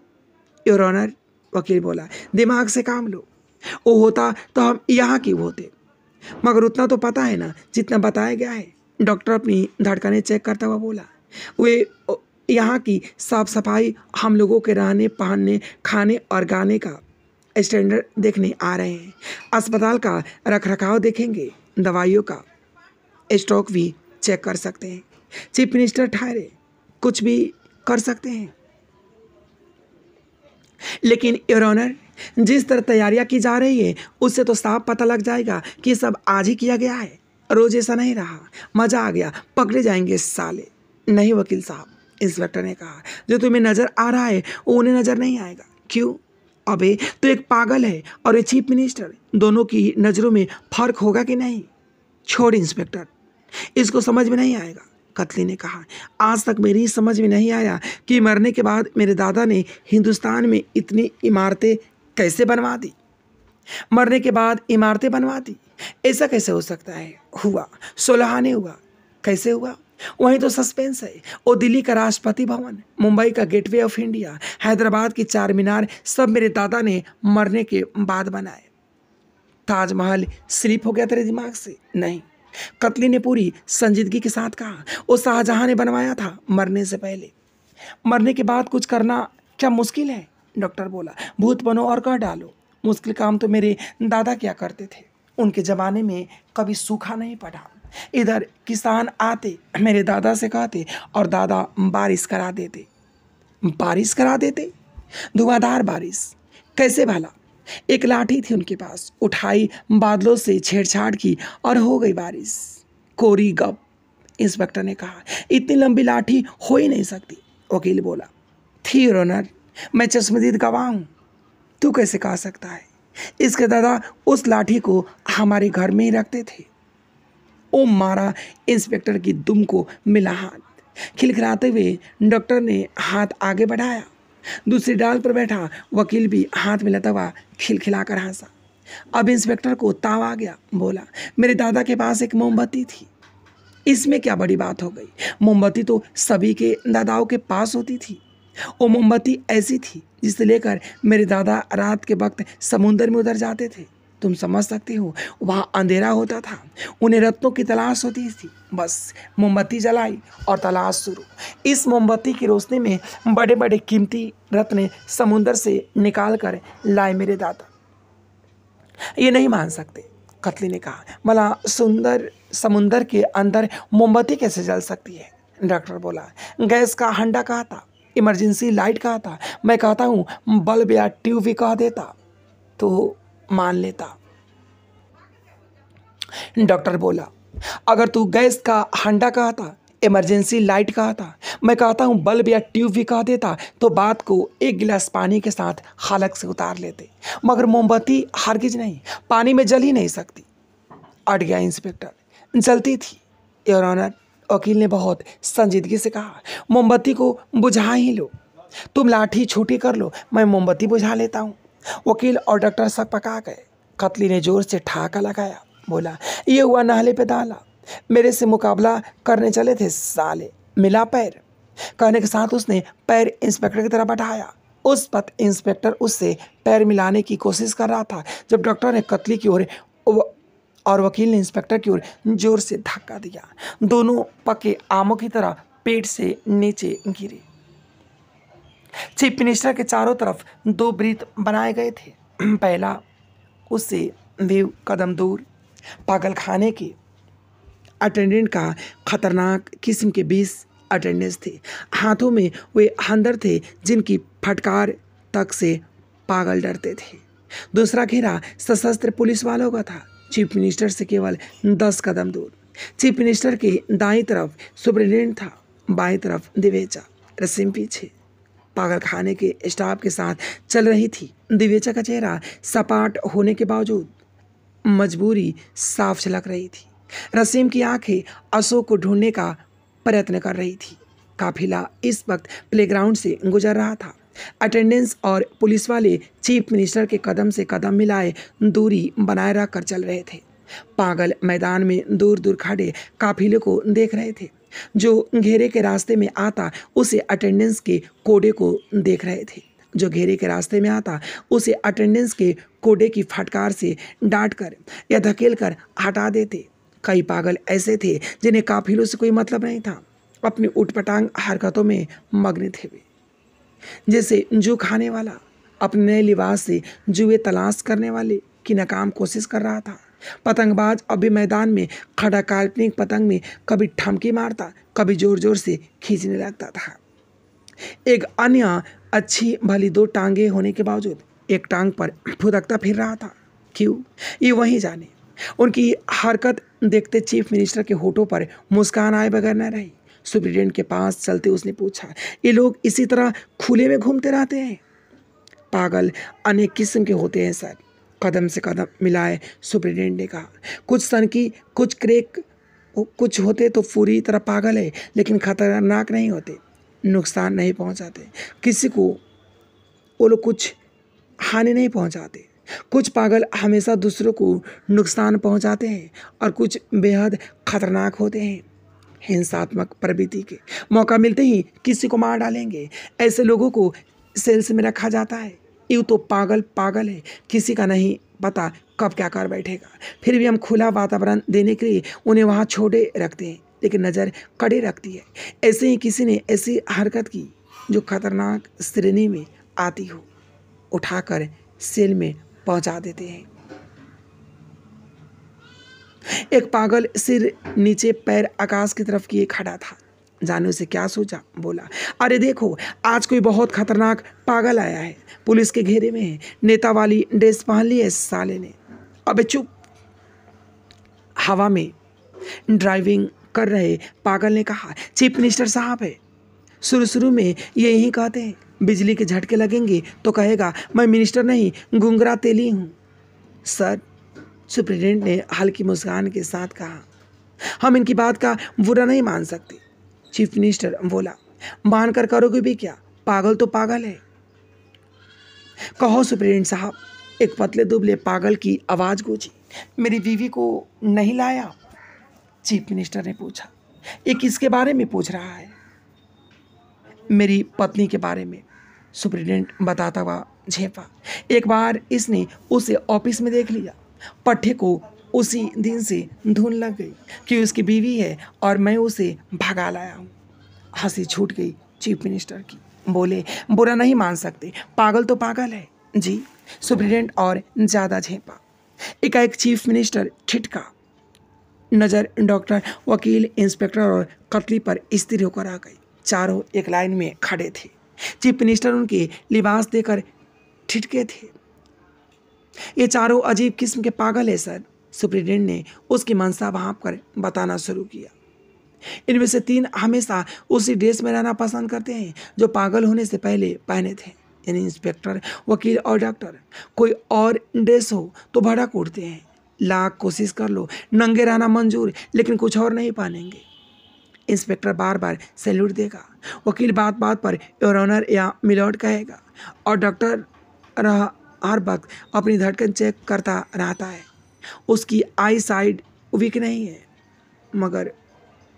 योर ऑनर वकील बोला दिमाग से काम लो वो होता तो हम यहाँ की होते मगर उतना तो पता है ना जितना बताया गया है डॉक्टर अपनी धड़कने चेक करता हुआ बोला वे यहाँ की साफ सफाई हम लोगों के रहने पहनने खाने और गाने का स्टैंडर्ड देखने आ रहे हैं अस्पताल का रख रखाव देखेंगे दवाइयों का स्टॉक भी चेक कर सकते हैं चीफ मिनिस्टर ठहरे कुछ भी कर सकते हैं लेकिन योर ऑनर जिस तरह तैयारियां की जा रही है उससे तो साफ पता लग जाएगा कि सब आज ही किया गया है रोज ऐसा नहीं रहा मज़ा आ गया पकड़े जाएंगे साले नहीं वकील साहब इंस्पेक्टर ने कहा जो तुम्हें नज़र आ रहा है वो उन्हें नज़र नहीं आएगा क्यों अबे तो एक पागल है और ये चीफ मिनिस्टर दोनों की नज़रों में फ़र्क होगा कि नहीं छोड़ इंस्पेक्टर इसको समझ में नहीं आएगा कतली ने कहा आज तक मेरी समझ में नहीं आया कि मरने के बाद मेरे दादा ने हिंदुस्तान में इतनी इमारतें कैसे बनवा दी मरने के बाद इमारतें बनवा दी ऐसा कैसे हो सकता है हुआ सोलहा हुआ कैसे हुआ वहीं तो सस्पेंस है वो दिल्ली का राष्ट्रपति भवन मुंबई का गेटवे ऑफ इंडिया हैदराबाद की चार मीनार सब मेरे दादा ने मरने के बाद बनाए ताजमहल स्लिप हो गया तेरे दिमाग से नहीं कतली ने पूरी संजीदगी के साथ कहा वो शाहजहाँ ने बनवाया था मरने से पहले मरने के बाद कुछ करना क्या मुश्किल है डॉक्टर बोला भूत बनो और कर डालो मुश्किल काम तो मेरे दादा क्या करते थे उनके ज़माने में कभी सूखा नहीं पड़ा इधर किसान आते मेरे दादा से कहते और दादा बारिश करा देते बारिश करा देते धुआंधार बारिश कैसे भला एक लाठी थी उनके पास उठाई बादलों से छेड़छाड़ की और हो गई बारिश कोरी गप इंस्पेक्टर ने कहा इतनी लंबी लाठी हो ही नहीं सकती वकील बोला थी रोनर मैं चश्मदीद गवाह हूँ तू कैसे कह सकता है इसके दादा उस लाठी को हमारे घर में ही रखते थे ओ मारा इंस्पेक्टर की दुम को मिला हाथ खिलखिलाते हुए डॉक्टर ने हाथ आगे बढ़ाया दूसरी डाल पर बैठा वकील भी हाथ मिलाता हुआ खिलखिलाकर हंसा अब इंस्पेक्टर को ताव आ गया बोला मेरे दादा के पास एक मोमबत्ती थी इसमें क्या बड़ी बात हो गई मोमबत्ती तो सभी के दादाओं के पास होती थी वो मोमबत्ती ऐसी थी जिसे लेकर मेरे दादा रात के वक्त समुंदर में उधर जाते थे तुम समझ सकती हो वहाँ अंधेरा होता था उन्हें रत्नों की तलाश होती थी बस मोमबत्ती जलाई और तलाश शुरू इस मोमबत्ती की रोशनी में बड़े बड़े कीमती रत्न समुंदर से निकाल कर लाए मेरे दादा ये नहीं मान सकते कतली ने कहा भला सुंदर समुंदर के अंदर मोमबत्ती कैसे जल सकती है डॉक्टर बोला गैस का हंडा कहा था इमरजेंसी लाइट कहता मैं कहता हूँ बल्ब या ट्यूब भी कह देता तो मान लेता डॉक्टर बोला अगर तू गैस का हंडा कहता इमरजेंसी लाइट कहा था मैं कहता हूँ बल्ब या ट्यूब भी कह देता तो बात को एक गिलास पानी के साथ हालक से उतार लेते मगर मोमबत्ती हरगिज नहीं पानी में जल ही नहीं सकती अट गया इंस्पेक्टर जलती थी योर ऑनर वकील ने बहुत संजीदगी से कहा मोमबत्ती को बुझा ही लो तुम लाठी छोटी कर लो मैं मोमबत्ती बुझा लेता हूँ वकील और डॉक्टर सब पका गए कतली ने जोर से ठहाका लगाया बोला ये हुआ नहले पे डाला मेरे से मुकाबला करने चले थे साले मिला पैर कहने के साथ उसने पैर इंस्पेक्टर की तरह बढ़ाया उस वक्त इंस्पेक्टर उससे पैर मिलाने की कोशिश कर रहा था जब डॉक्टर ने कतली की ओर और वकील ने इंस्पेक्टर की ओर जोर से धक्का दिया दोनों पके आमों की तरह पेट से नीचे गिरे चीफ मिनिस्टर के चारों तरफ दो ब्रीत बनाए गए थे पहला उससे वे कदम दूर पागल खाने के अटेंडेंट का खतरनाक किस्म के बीस अटेंडेंस थे हाथों में वे हंदर थे जिनकी फटकार तक से पागल डरते थे दूसरा घेरा सशस्त्र पुलिस वालों का था चीफ मिनिस्टर से केवल दस कदम दूर चीफ मिनिस्टर के दाई तरफ सुप्रिंटेंडेंट था बाई तरफ दिवेचा रसीम पीछे पागल खाने के स्टाफ के साथ चल रही थी दिवेचा का चेहरा सपाट होने के बावजूद मजबूरी साफ झलक रही थी रसीम की आंखें अशोक को ढूंढने का प्रयत्न कर रही थी काफिला इस वक्त प्लेग्राउंड से गुजर रहा था अटेंडेंस और पुलिस वाले चीफ मिनिस्टर के कदम से कदम मिलाए दूरी बनाए रखकर चल रहे थे पागल मैदान में दूर दूर खड़े काफिले को देख रहे थे जो घेरे के रास्ते में आता उसे अटेंडेंस के कोडे को देख रहे थे जो घेरे के रास्ते में आता उसे अटेंडेंस के कोडे की फटकार से डांट कर या धकेल कर हटा देते कई पागल ऐसे थे जिन्हें काफिलों से कोई मतलब नहीं था अपनी उठपटांग हरकतों में मग्न थे वे जैसे जू खाने वाला अपने नए लिबास से जुए तलाश करने वाले की नाकाम कोशिश कर रहा था पतंगबाज अभी मैदान में खड़ा काल्पनिक पतंग में कभी ठमकी मारता कभी जोर जोर से खींचने लगता था एक अन्य अच्छी भली दो टांगे होने के बावजूद एक टांग पर फुदकता फिर रहा था क्यों ये वहीं जाने उनकी हरकत देखते चीफ मिनिस्टर के होठों पर मुस्कान आए बगैर न रही सुप्रिटेंडेंट के पास चलते उसने पूछा ये लोग इसी तरह खुले में घूमते रहते हैं पागल अनेक किस्म के होते हैं सर कदम से कदम मिलाए सुप्रिटेंडेंट ने कहा कुछ सन की कुछ क्रेक कुछ होते तो पूरी तरह पागल है लेकिन खतरनाक नहीं होते नुकसान नहीं पहुंचाते किसी को वो लोग कुछ हानि नहीं पहुंचाते कुछ पागल हमेशा दूसरों को नुकसान पहुंचाते हैं और कुछ बेहद खतरनाक होते हैं हिंसात्मक प्रवृत्ति के मौका मिलते ही किसी को मार डालेंगे ऐसे लोगों को सेल्स में रखा जाता है यू तो पागल पागल है किसी का नहीं पता कब क्या कर बैठेगा फिर भी हम खुला वातावरण देने के लिए उन्हें वहाँ छोड़े रखते हैं लेकिन नज़र कड़े रखती है ऐसे ही किसी ने ऐसी हरकत की जो खतरनाक श्रेणी में आती हो उठाकर सेल में पहुँचा देते हैं एक पागल सिर नीचे पैर आकाश की तरफ किए खड़ा था जाने से क्या सोचा बोला अरे देखो आज कोई बहुत खतरनाक पागल आया है पुलिस के घेरे में है नेता वाली ड्रेस पहन ली है साले ने अबे चुप हवा में ड्राइविंग कर रहे पागल ने कहा चीफ मिनिस्टर साहब है शुरू शुरू में ये यही कहते हैं बिजली के झटके लगेंगे तो कहेगा मैं मिनिस्टर नहीं गुंगरा तेली हूँ सर सुप्रिंटेंडेंट ने हल्की मुस्कान के साथ कहा हम इनकी बात का बुरा नहीं मान सकते चीफ मिनिस्टर बोला मान कर करोगे भी क्या पागल तो पागल है कहो सुप्रिंटेंडेंट साहब एक पतले दुबले पागल की आवाज़ गूंजी मेरी बीवी को नहीं लाया चीफ मिनिस्टर ने पूछा ये किसके बारे में पूछ रहा है मेरी पत्नी के बारे में सुप्रिंटेंडेंट बताता हुआ झेपा एक बार इसने उसे ऑफिस में देख लिया पट्टे को उसी दिन से धुन लग गई कि उसकी बीवी है और मैं उसे भगा लाया हूँ हंसी छूट गई चीफ मिनिस्टर की बोले बुरा नहीं मान सकते पागल तो पागल है जी सुप्रिटेंडेंट और ज़्यादा झेपा एकाएक चीफ मिनिस्टर ठिटका नज़र डॉक्टर वकील इंस्पेक्टर और कतली पर स्थिर होकर आ गई चारों एक लाइन में खड़े थे चीफ मिनिस्टर उनके लिबास देकर ठिटके थे ये चारों अजीब किस्म के पागल है सर सुप्रिटेंडेंट ने उसकी मनसा भाप कर बताना शुरू किया इनमें से तीन हमेशा उसी ड्रेस में रहना पसंद करते हैं जो पागल होने से पहले पहने थे यानी इंस्पेक्टर वकील और डॉक्टर कोई और ड्रेस हो तो भड़क उठते हैं लाख कोशिश कर लो नंगे रहना मंजूर लेकिन कुछ और नहीं पालेंगे इंस्पेक्टर बार बार सैल्यूट देगा वकील बात बात पर योर ऑनर या मिलोट कहेगा और डॉक्टर रहा हर वक्त अपनी धड़कन चेक करता रहता है उसकी आई साइड वीक नहीं है मगर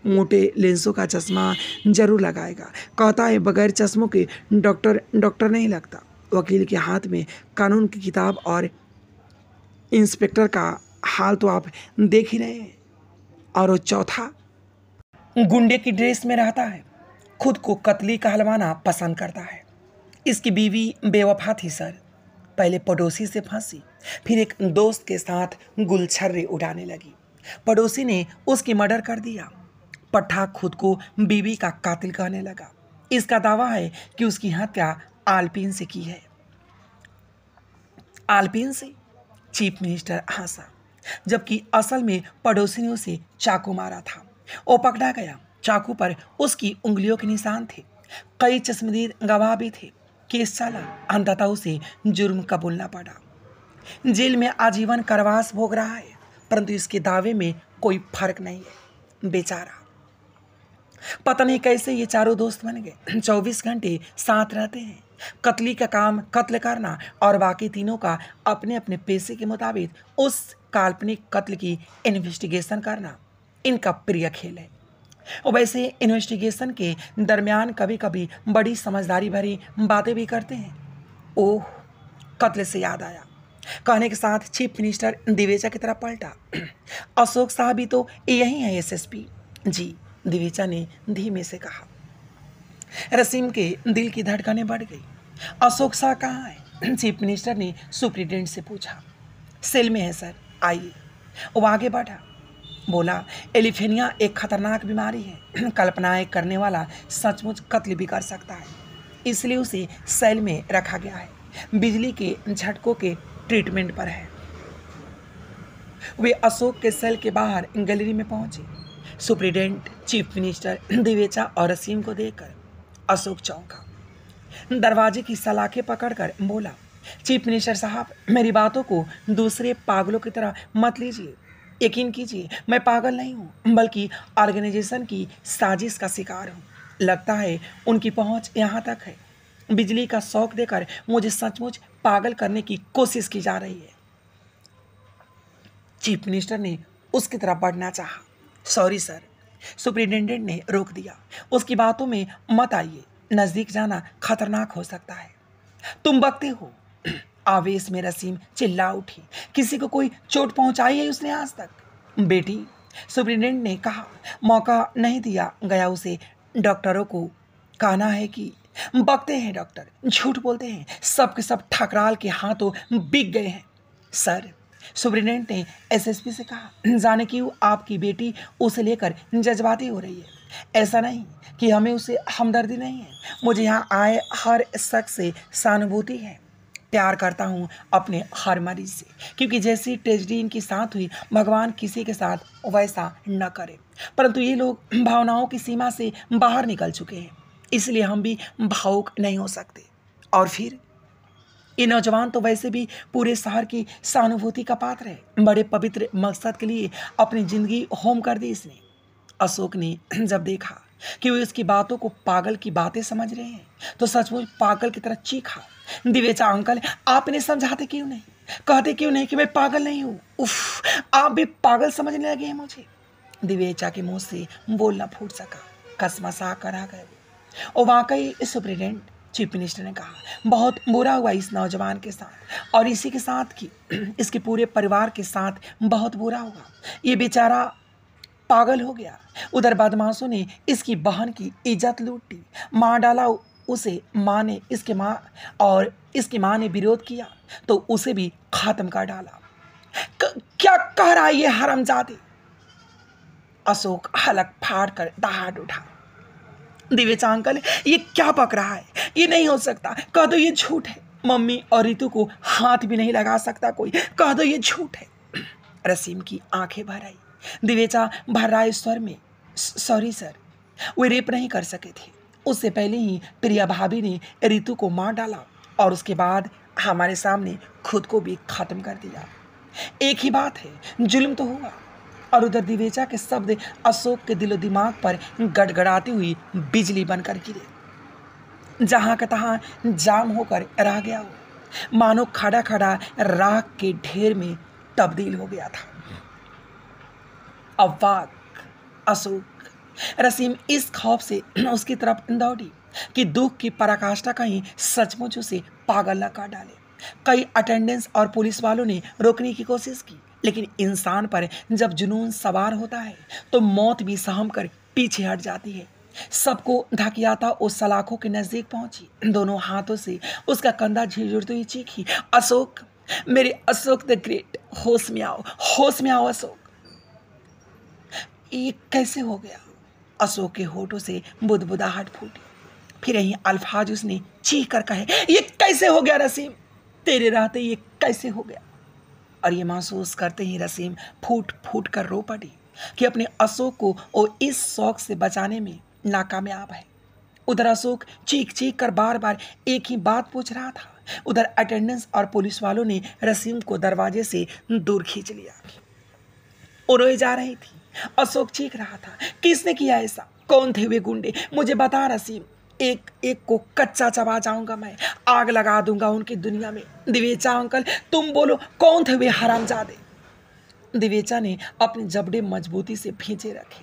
मोटे लेंसों का चश्मा जरूर लगाएगा कहता है बगैर चश्मों के डॉक्टर डॉक्टर नहीं लगता वकील के हाथ में कानून की किताब और इंस्पेक्टर का हाल तो आप देख ही रहे हैं और वो चौथा गुंडे की ड्रेस में रहता है खुद को कतली कहलवाना पसंद करता है इसकी बीवी बेवफा थी सर पहले पड़ोसी से फांसी फिर एक दोस्त के साथ गुलछर्रे उड़ाने लगी पड़ोसी ने उसकी मर्डर कर दिया पठाक खुद को बीवी का कातिल कहने लगा इसका दावा है कि उसकी हत्या आलपीन से की है आलपीन से चीफ मिनिस्टर हंसा जबकि असल में पड़ोसी ने उसे चाकू मारा था वो पकड़ा गया चाकू पर उसकी उंगलियों के निशान थे कई चश्मदीद गवाह भी थे केस चला अंततः उसे जुर्म कबूलना पड़ा जेल में आजीवन करवास भोग रहा है परंतु इसके दावे में कोई फर्क नहीं है बेचारा पता नहीं कैसे ये चारों दोस्त बन गए चौबीस घंटे साथ रहते हैं कतली का काम कत्ल करना और बाकी तीनों का अपने अपने पैसे के मुताबिक उस काल्पनिक कत्ल की इन्वेस्टिगेशन करना इनका प्रिय खेल है वैसे इन्वेस्टिगेशन के दरमियान कभी कभी बड़ी समझदारी भरी बातें भी करते हैं ओह कत्ल से याद आया कहने के साथ चीफ मिनिस्टर दिवेचा की तरह पलटा [clears throat] अशोक शाह भी तो यही है एसएसपी जी दिवेचा ने धीमे से कहा रसीम के दिल की धड़कनें बढ़ गई अशोक शाह कहाँ है चीफ मिनिस्टर ने सुप्रिंटेंडेंट से पूछा सेल में है सर आइए वो आगे बढ़ा बोला एलिफेनिया एक खतरनाक बीमारी है [clears throat] कल्पनाएं करने वाला सचमुच कत्ल भी कर सकता है इसलिए उसे सेल में रखा गया है बिजली के झटकों के ट्रीटमेंट पर है वे अशोक के सेल के बाहर गैलरी में पहुंचे सुप्रिटेंडेंट चीफ मिनिस्टर दिवेचा और रसीम को देखकर अशोक चौंका दरवाजे की सलाखें पकड़कर बोला चीफ मिनिस्टर साहब मेरी बातों को दूसरे पागलों की तरह मत लीजिए यकीन कीजिए मैं पागल नहीं हूँ बल्कि ऑर्गेनाइजेशन की साजिश का शिकार हूँ लगता है उनकी पहुँच यहाँ तक है बिजली का शौक देकर मुझे सचमुच पागल करने की कोशिश की जा रही है चीफ मिनिस्टर ने उसकी तरफ बढ़ना चाहा सॉरी सर सुप्रिंटेंडेंट ने रोक दिया उसकी बातों में मत आइए नज़दीक जाना खतरनाक हो सकता है तुम बकते हो आवेश में रसीम चिल्ला उठी किसी को कोई चोट पहुंचाई है उसने आज तक बेटी सुप्रिटेंडेंट ने कहा मौका नहीं दिया गया उसे डॉक्टरों को कहना है कि बकते हैं डॉक्टर झूठ बोलते हैं सब के सब ठकराल के हाथों बिक गए हैं सर सुप्रिटेंडेंट ने एसएसपी से कहा जाने की आपकी बेटी उसे लेकर जज्बाती हो रही है ऐसा नहीं कि हमें उसे हमदर्दी नहीं है मुझे यहाँ आए हर शख्स से सहानुभूति है प्यार करता हूँ अपने हर मरीज से क्योंकि जैसी ट्रेजडी इनके साथ हुई भगवान किसी के साथ वैसा न करे परंतु ये लोग भावनाओं की सीमा से बाहर निकल चुके हैं इसलिए हम भी भावुक नहीं हो सकते और फिर ये नौजवान तो वैसे भी पूरे शहर की सहानुभूति का पात्र है बड़े पवित्र मकसद के लिए अपनी ज़िंदगी होम कर दी इसने अशोक ने जब देखा कि वे उसकी बातों को पागल की बातें समझ रहे हैं तो सचमुच पागल की तरह चीखा दिवेचा अंकल आपने समझाते क्यों नहीं कहते क्यों नहीं कि मैं पागल नहीं हूँ उफ आप भी पागल समझने लगे हैं मुझे दिवेचा के मुंह से बोलना फूट सका कसमा सा कर आ गए और वाकई सुप्रिटेंडेंट चीफ मिनिस्टर ने कहा बहुत बुरा हुआ इस नौजवान के साथ और इसी के साथ कि [clears throat] इसके पूरे परिवार के साथ बहुत बुरा हुआ ये बेचारा पागल हो गया उधर बदमाशों ने इसकी बहन की इज्जत लूटी मां डाला उसे माँ ने इसके मां और इसकी मां ने विरोध किया तो उसे भी ख़त्म कर डाला क- क्या कह रहा है ये जाते अशोक हलक फाड़ कर दहाड़ उठा दिव्य चांकल ये क्या पक रहा है ये नहीं हो सकता कह दो ये झूठ है मम्मी और रितु को हाथ भी नहीं लगा सकता कोई कह दो ये झूठ है रसीम की आंखें भर आई दिवेचा भर्राए स्वर में सॉरी सर वे रेप नहीं कर सके थे उससे पहले ही प्रिया भाभी ने रितु को मार डाला और उसके बाद हमारे सामने खुद को भी ख़त्म कर दिया एक ही बात है जुल्म तो हुआ और उधर दिवेचा के शब्द अशोक के दिलो दिमाग पर गड़गड़ाती हुई बिजली बनकर गिरे जहाँ का तहाँ जाम होकर रह गया हो मानो खड़ा खड़ा राख के ढेर में तब्दील हो गया था अवाक अशोक रसीम इस खौफ से [clears throat] उसकी तरफ दौड़ी कि दुख की पराकाष्ठा कहीं सचमुच उसे पागल न कर डाले कई अटेंडेंस और पुलिस वालों ने रोकने की कोशिश की लेकिन इंसान पर जब जुनून सवार होता है तो मौत भी सहम कर पीछे हट जाती है सबको धकियाता उस सलाखों के नज़दीक पहुंची दोनों हाथों से उसका कंधा झिझुड़ती हुई चीखी अशोक मेरे अशोक द ग्रेट होश में आओ होश में आओ अशोक एक कैसे हो गया अशोक के होठों से बुदबुदाहट फूटी फिर यही अल्फाज उसने चीख कर कहे ये कैसे हो गया रसीम तेरे रहते ये कैसे हो गया और ये महसूस करते ही रसीम फूट फूट कर रो पड़ी कि अपने अशोक को वो इस शौक से बचाने में नाकामयाब है उधर अशोक चीख चीख कर बार बार एक ही बात पूछ रहा था उधर अटेंडेंस और पुलिस वालों ने रसीम को दरवाजे से दूर खींच लिया वो रोए जा रही थी अशोक चीख रहा था किसने किया ऐसा कौन थे वे गुंडे मुझे बता रसीम एक एक को कच्चा चबा जाऊंगा मैं आग लगा दूंगा उनकी दुनिया में दिवेचा अंकल तुम बोलो कौन थे वे हरामजादे दिवेचा ने अपने जबड़े मजबूती से भींचे रखे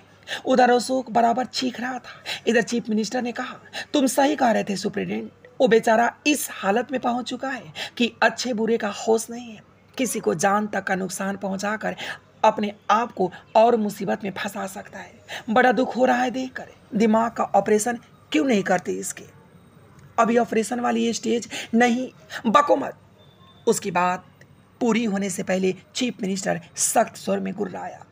उधर अशोक बराबर चीख रहा था इधर चीफ मिनिस्टर ने कहा तुम सही कह रहे थे सुप्रिंटेंडेंट वो बेचारा इस हालत में पहुंच चुका है कि अच्छे बुरे का होश नहीं है किसी को जान तक का नुकसान पहुंचाकर अपने आप को और मुसीबत में फंसा सकता है बड़ा दुख हो रहा है देख कर दिमाग का ऑपरेशन क्यों नहीं करते इसके अभी ऑपरेशन वाली ये स्टेज नहीं बको मत उसकी बात पूरी होने से पहले चीफ मिनिस्टर सख्त स्वर में गुर्राया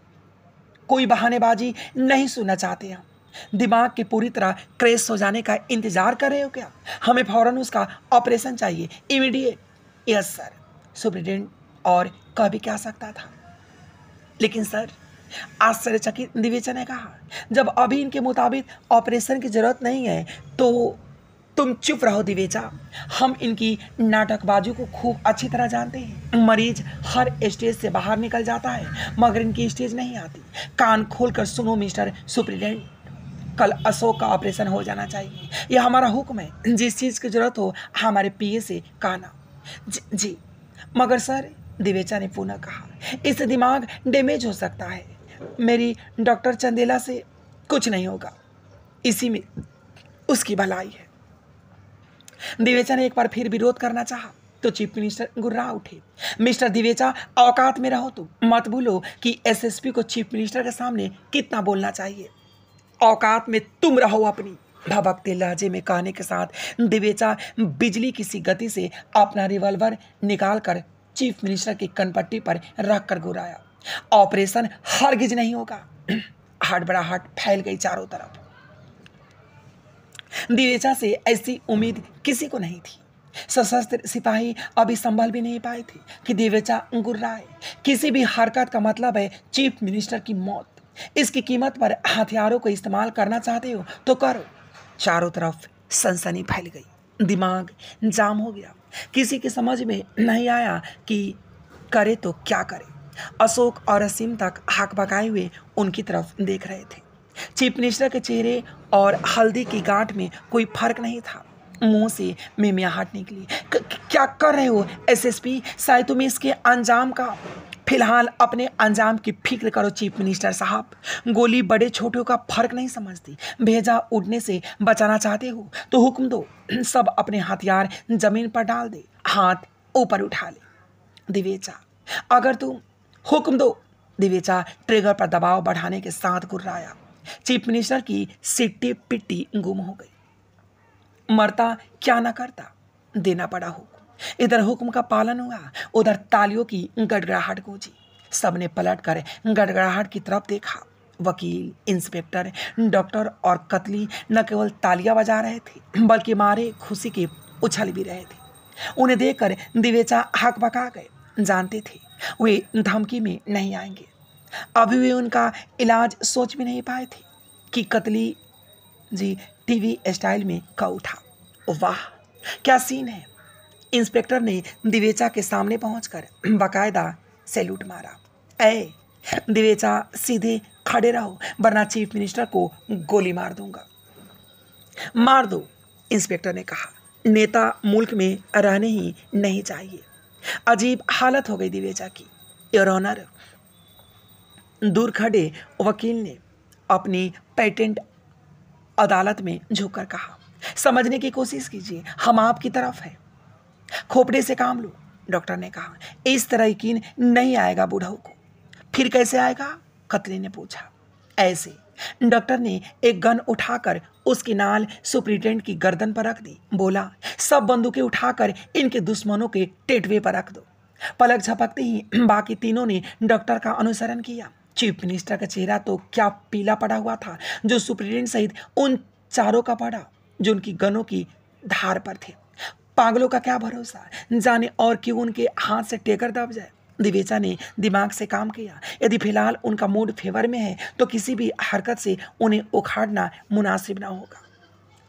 कोई बहानेबाजी नहीं सुनना चाहते हम दिमाग के पूरी तरह क्रेश हो जाने का इंतजार कर रहे हो क्या हमें फौरन उसका ऑपरेशन चाहिए इमीडिएट यस सर सुप्रिटेंडेंट और कभी क्या सकता था लेकिन सर आश्चर्यचकित दिवेचा ने कहा जब अभी इनके मुताबिक ऑपरेशन की ज़रूरत नहीं है तो तुम चुप रहो दिवेचा हम इनकी नाटकबाजी को खूब अच्छी तरह जानते हैं मरीज हर स्टेज से बाहर निकल जाता है मगर इनकी स्टेज नहीं आती कान खोल कर सुनो मिस्टर सुप्रिटेंडेंट कल अशोक का ऑपरेशन हो जाना चाहिए यह हमारा हुक्म है जिस चीज़ की ज़रूरत हो हमारे पीए से कहना जी, जी मगर सर दिवेचा ने पुनः कहा इससे दिमाग डैमेज हो सकता है मेरी डॉक्टर चंदेला से कुछ नहीं होगा इसी में उसकी भलाई है दिवेचा ने एक बार फिर विरोध करना चाहा तो चीफ मिनिस्टर गुर्रा उठे मिस्टर दिवेचा औकात में रहो तो मत भूलो कि एसएसपी को चीफ मिनिस्टर के सामने कितना बोलना चाहिए औकात में तुम रहो अपनी भबकते लहजे में कहने के साथ दिवेचा बिजली की सी गति से अपना रिवॉल्वर निकाल कर चीफ मिनिस्टर की कनपट्टी पर रख कर घुराया ऑपरेशन हरगिज नहीं होगा हाट बड़ा हाट फैल गई चारों तरफ दिवेचा से ऐसी उम्मीद किसी को नहीं थी सशस्त्र सिपाही अभी संभल भी नहीं पाए थे कि दिवेचा गुर्राए किसी भी हरकत का मतलब है चीफ मिनिस्टर की मौत इसकी कीमत पर हथियारों को इस्तेमाल करना चाहते हो तो करो चारों तरफ सनसनी फैल गई दिमाग जाम हो गया किसी के समझ में नहीं आया कि करे तो क्या करे अशोक और असीम तक हाक बकाए हुए उनकी तरफ देख रहे थे चीफ मिनिस्टर के चेहरे और हल्दी की गांठ में कोई फर्क नहीं था मुंह से मेमियाहट निकली क्या कर रहे हो एसएसपी शायद तुम्हें इसके अंजाम का फिलहाल अपने अंजाम की फिक्र करो चीफ मिनिस्टर साहब गोली बड़े छोटों का फर्क नहीं समझती भेजा उड़ने से बचाना चाहते हो तो हुक्म दो सब अपने हथियार जमीन पर डाल दे हाथ ऊपर उठा ले दिवेचा अगर तुम हुक्म दो दिवेचा ट्रिगर पर दबाव बढ़ाने के साथ गुर्राया चीफ मिनिस्टर की सिट्टी पिट्टी गुम हो गई मरता क्या ना करता देना पड़ा हुक्म इधर हुक्म का पालन हुआ उधर तालियों की गड़गड़ाहट गूंजी सबने पलट कर गड़गड़ाहट की तरफ देखा वकील इंस्पेक्टर डॉक्टर और कतली न केवल तालियां बजा रहे थे बल्कि मारे खुशी के उछल भी रहे थे उन्हें देखकर दिवेचा हक बका गए जानते थे वे धमकी में नहीं आएंगे अभी भी उनका इलाज सोच भी नहीं पाए थे कि कतली जी टीवी स्टाइल में का उठा वाह क्या सीन है इंस्पेक्टर ने दिवेचा के सामने पहुंचकर बाकायदा सैल्यूट मारा ऐ दिवेचा सीधे खड़े रहो वरना चीफ मिनिस्टर को गोली मार दूंगा मार दो इंस्पेक्टर ने कहा नेता मुल्क में रहने ही नहीं चाहिए अजीब हालत हो गई दिवेचा की योर दूर खड़े वकील ने अपनी पेटेंट अदालत में झुककर कहा समझने की कोशिश कीजिए हम आपकी तरफ हैं खोपड़े से काम लो डॉक्टर ने कहा इस तरह यकीन नहीं आएगा बूढ़ा को फिर कैसे आएगा खतरे ने पूछा ऐसे डॉक्टर ने एक गन उठाकर उसकी नाल सुप्रिटेंडेंट की गर्दन पर रख दी बोला सब बंदूकें उठाकर इनके दुश्मनों के टेटवे पर रख दो पलक झपकते ही बाकी तीनों ने डॉक्टर का अनुसरण किया चीफ मिनिस्टर का चेहरा तो क्या पीला पड़ा हुआ था जो सुप्रिटेंडेंट सहित उन चारों का पड़ा जो उनकी गनों की धार पर थे पागलों का क्या भरोसा जाने और क्यों उनके हाथ से टेकर दब जाए दिवेचा ने दिमाग से काम किया यदि फिलहाल उनका मूड फेवर में है तो किसी भी हरकत से उन्हें उखाड़ना मुनासिब ना होगा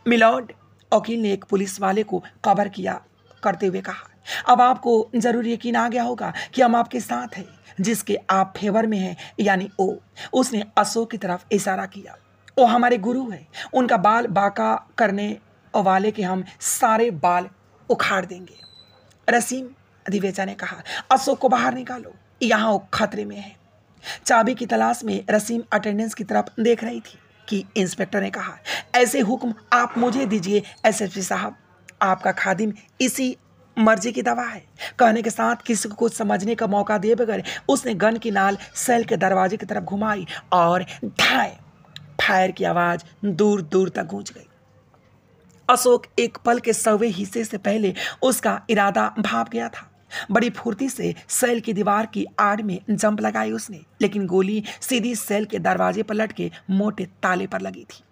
मिलॉर्ड वकील ने एक पुलिस वाले को कवर किया करते हुए कहा अब आपको जरूर यकीन आ गया होगा कि हम आपके साथ हैं जिसके आप फेवर में हैं यानी ओ उसने अशोक की तरफ इशारा किया वो हमारे गुरु हैं उनका बाल बाका करने वाले के हम सारे बाल उखाड़ देंगे रसीम अधिवेजा ने कहा अशोक को बाहर निकालो यहाँ खतरे में है चाबी की तलाश में रसीम अटेंडेंस की तरफ देख रही थी कि इंस्पेक्टर ने कहा ऐसे हुक्म आप मुझे दीजिए एस साहब आपका खादिम इसी मर्जी की दवा है कहने के साथ किसी को कुछ समझने का मौका दिए बगैर उसने गन की नाल सेल के दरवाजे की तरफ घुमाई और धाए फायर की आवाज़ दूर दूर तक गूंज गई अशोक एक पल के सवे हिस्से से पहले उसका इरादा भाप गया था बड़ी फुर्ती से सेल की दीवार की आड़ में जंप लगाई उसने लेकिन गोली सीधी सेल के दरवाजे पर लटके मोटे ताले पर लगी थी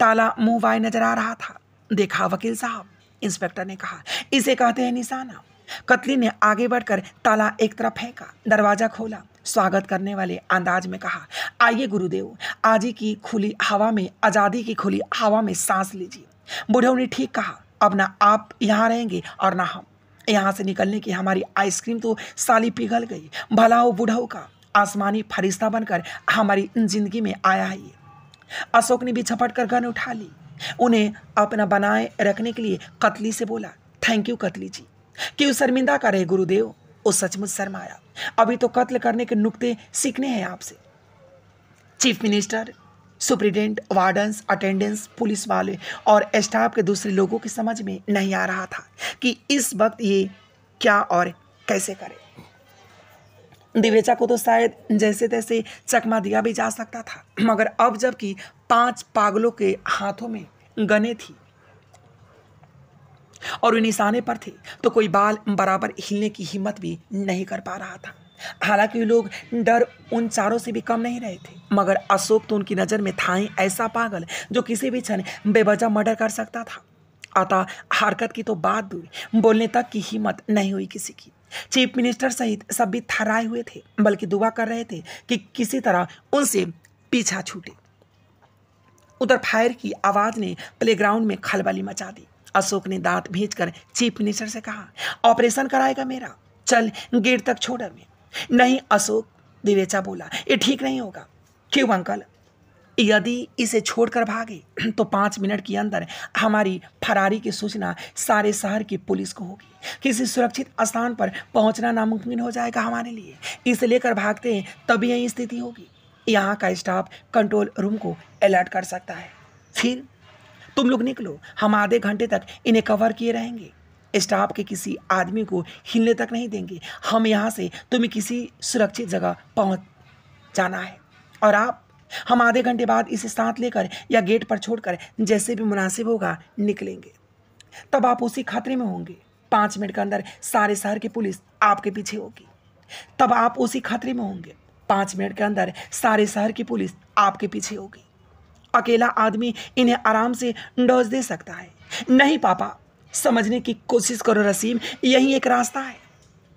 ताला मुंह नजर आ रहा था देखा वकील साहब इंस्पेक्टर ने कहा इसे कहते हैं निशाना कतली ने आगे बढ़कर ताला एक तरफ फेंका दरवाजा खोला स्वागत करने वाले अंदाज में कहा आइए गुरुदेव आज की खुली हवा में आज़ादी की खुली हवा में सांस लीजिए बुढ़ऊ ने ठीक कहा अब ना आप यहाँ रहेंगे और ना हम यहाँ से निकलने की हमारी आइसक्रीम तो साली पिघल गई भला हो बुढ़ऊ का आसमानी फरिश्ता बनकर हमारी जिंदगी में आया है अशोक ने भी झपट कर गन उठा ली उन्हें अपना बनाए रखने के लिए कतली से बोला थैंक यू कतली जी क्यों शर्मिंदा करे रहे गुरुदेव वो सचमुच शर्माया अभी तो कत्ल करने के नुक्ते सीखने हैं आपसे chief minister superintendent wardens attendance police वाले और स्टाफ के दूसरे लोगों की समझ में नहीं आ रहा था कि इस वक्त ये क्या और कैसे करें दिवेचा को तो शायद जैसे तैसे चकमा दिया भी जा सकता था मगर अब जबकि पांच पागलों के हाथों में गने थी और वे निशाने पर थे तो कोई बाल बराबर हिलने की हिम्मत भी नहीं कर पा रहा था हालांकि लोग डर उन चारों से भी कम नहीं रहे थे मगर अशोक तो उनकी नज़र में था ही ऐसा पागल जो किसी भी क्षण बेवजह मर्डर कर सकता था अतः हरकत की तो बात दूर बोलने तक की हिम्मत नहीं हुई किसी की चीफ मिनिस्टर सहित सभी थराए हुए थे बल्कि दुआ कर रहे थे कि किसी तरह उनसे पीछा छूटे उधर फायर की आवाज़ ने प्लेग्राउंड में खलबली मचा दी अशोक ने दांत भेजकर चीफ मिनिस्टर से कहा ऑपरेशन कराएगा मेरा चल गेट तक छोड़ में नहीं अशोक दिवेचा बोला ये ठीक नहीं होगा क्यों अंकल यदि इसे छोड़कर भागे तो पाँच मिनट के अंदर हमारी फरारी की सूचना सारे शहर की पुलिस को होगी किसी सुरक्षित स्थान पर पहुंचना नामुमकिन हो जाएगा हमारे लिए इसे लेकर भागते हैं तभी यही स्थिति होगी यहाँ का स्टाफ कंट्रोल रूम को अलर्ट कर सकता है फिर तुम लोग निकलो हम आधे घंटे तक इन्हें कवर किए रहेंगे स्टाफ के किसी आदमी को हिलने तक नहीं देंगे हम यहाँ से तुम्हें किसी सुरक्षित जगह पहुँच जाना है और आप हम आधे घंटे बाद इसे साथ लेकर या गेट पर छोड़कर जैसे भी मुनासिब होगा निकलेंगे तब आप उसी खतरे में होंगे पाँच मिनट के अंदर सारे शहर की पुलिस आपके पीछे होगी तब आप उसी खतरे में होंगे पाँच मिनट के अंदर सारे शहर की पुलिस आपके पीछे होगी अकेला आदमी इन्हें आराम से डोज दे सकता है नहीं पापा समझने की कोशिश करो रसीम यही एक रास्ता है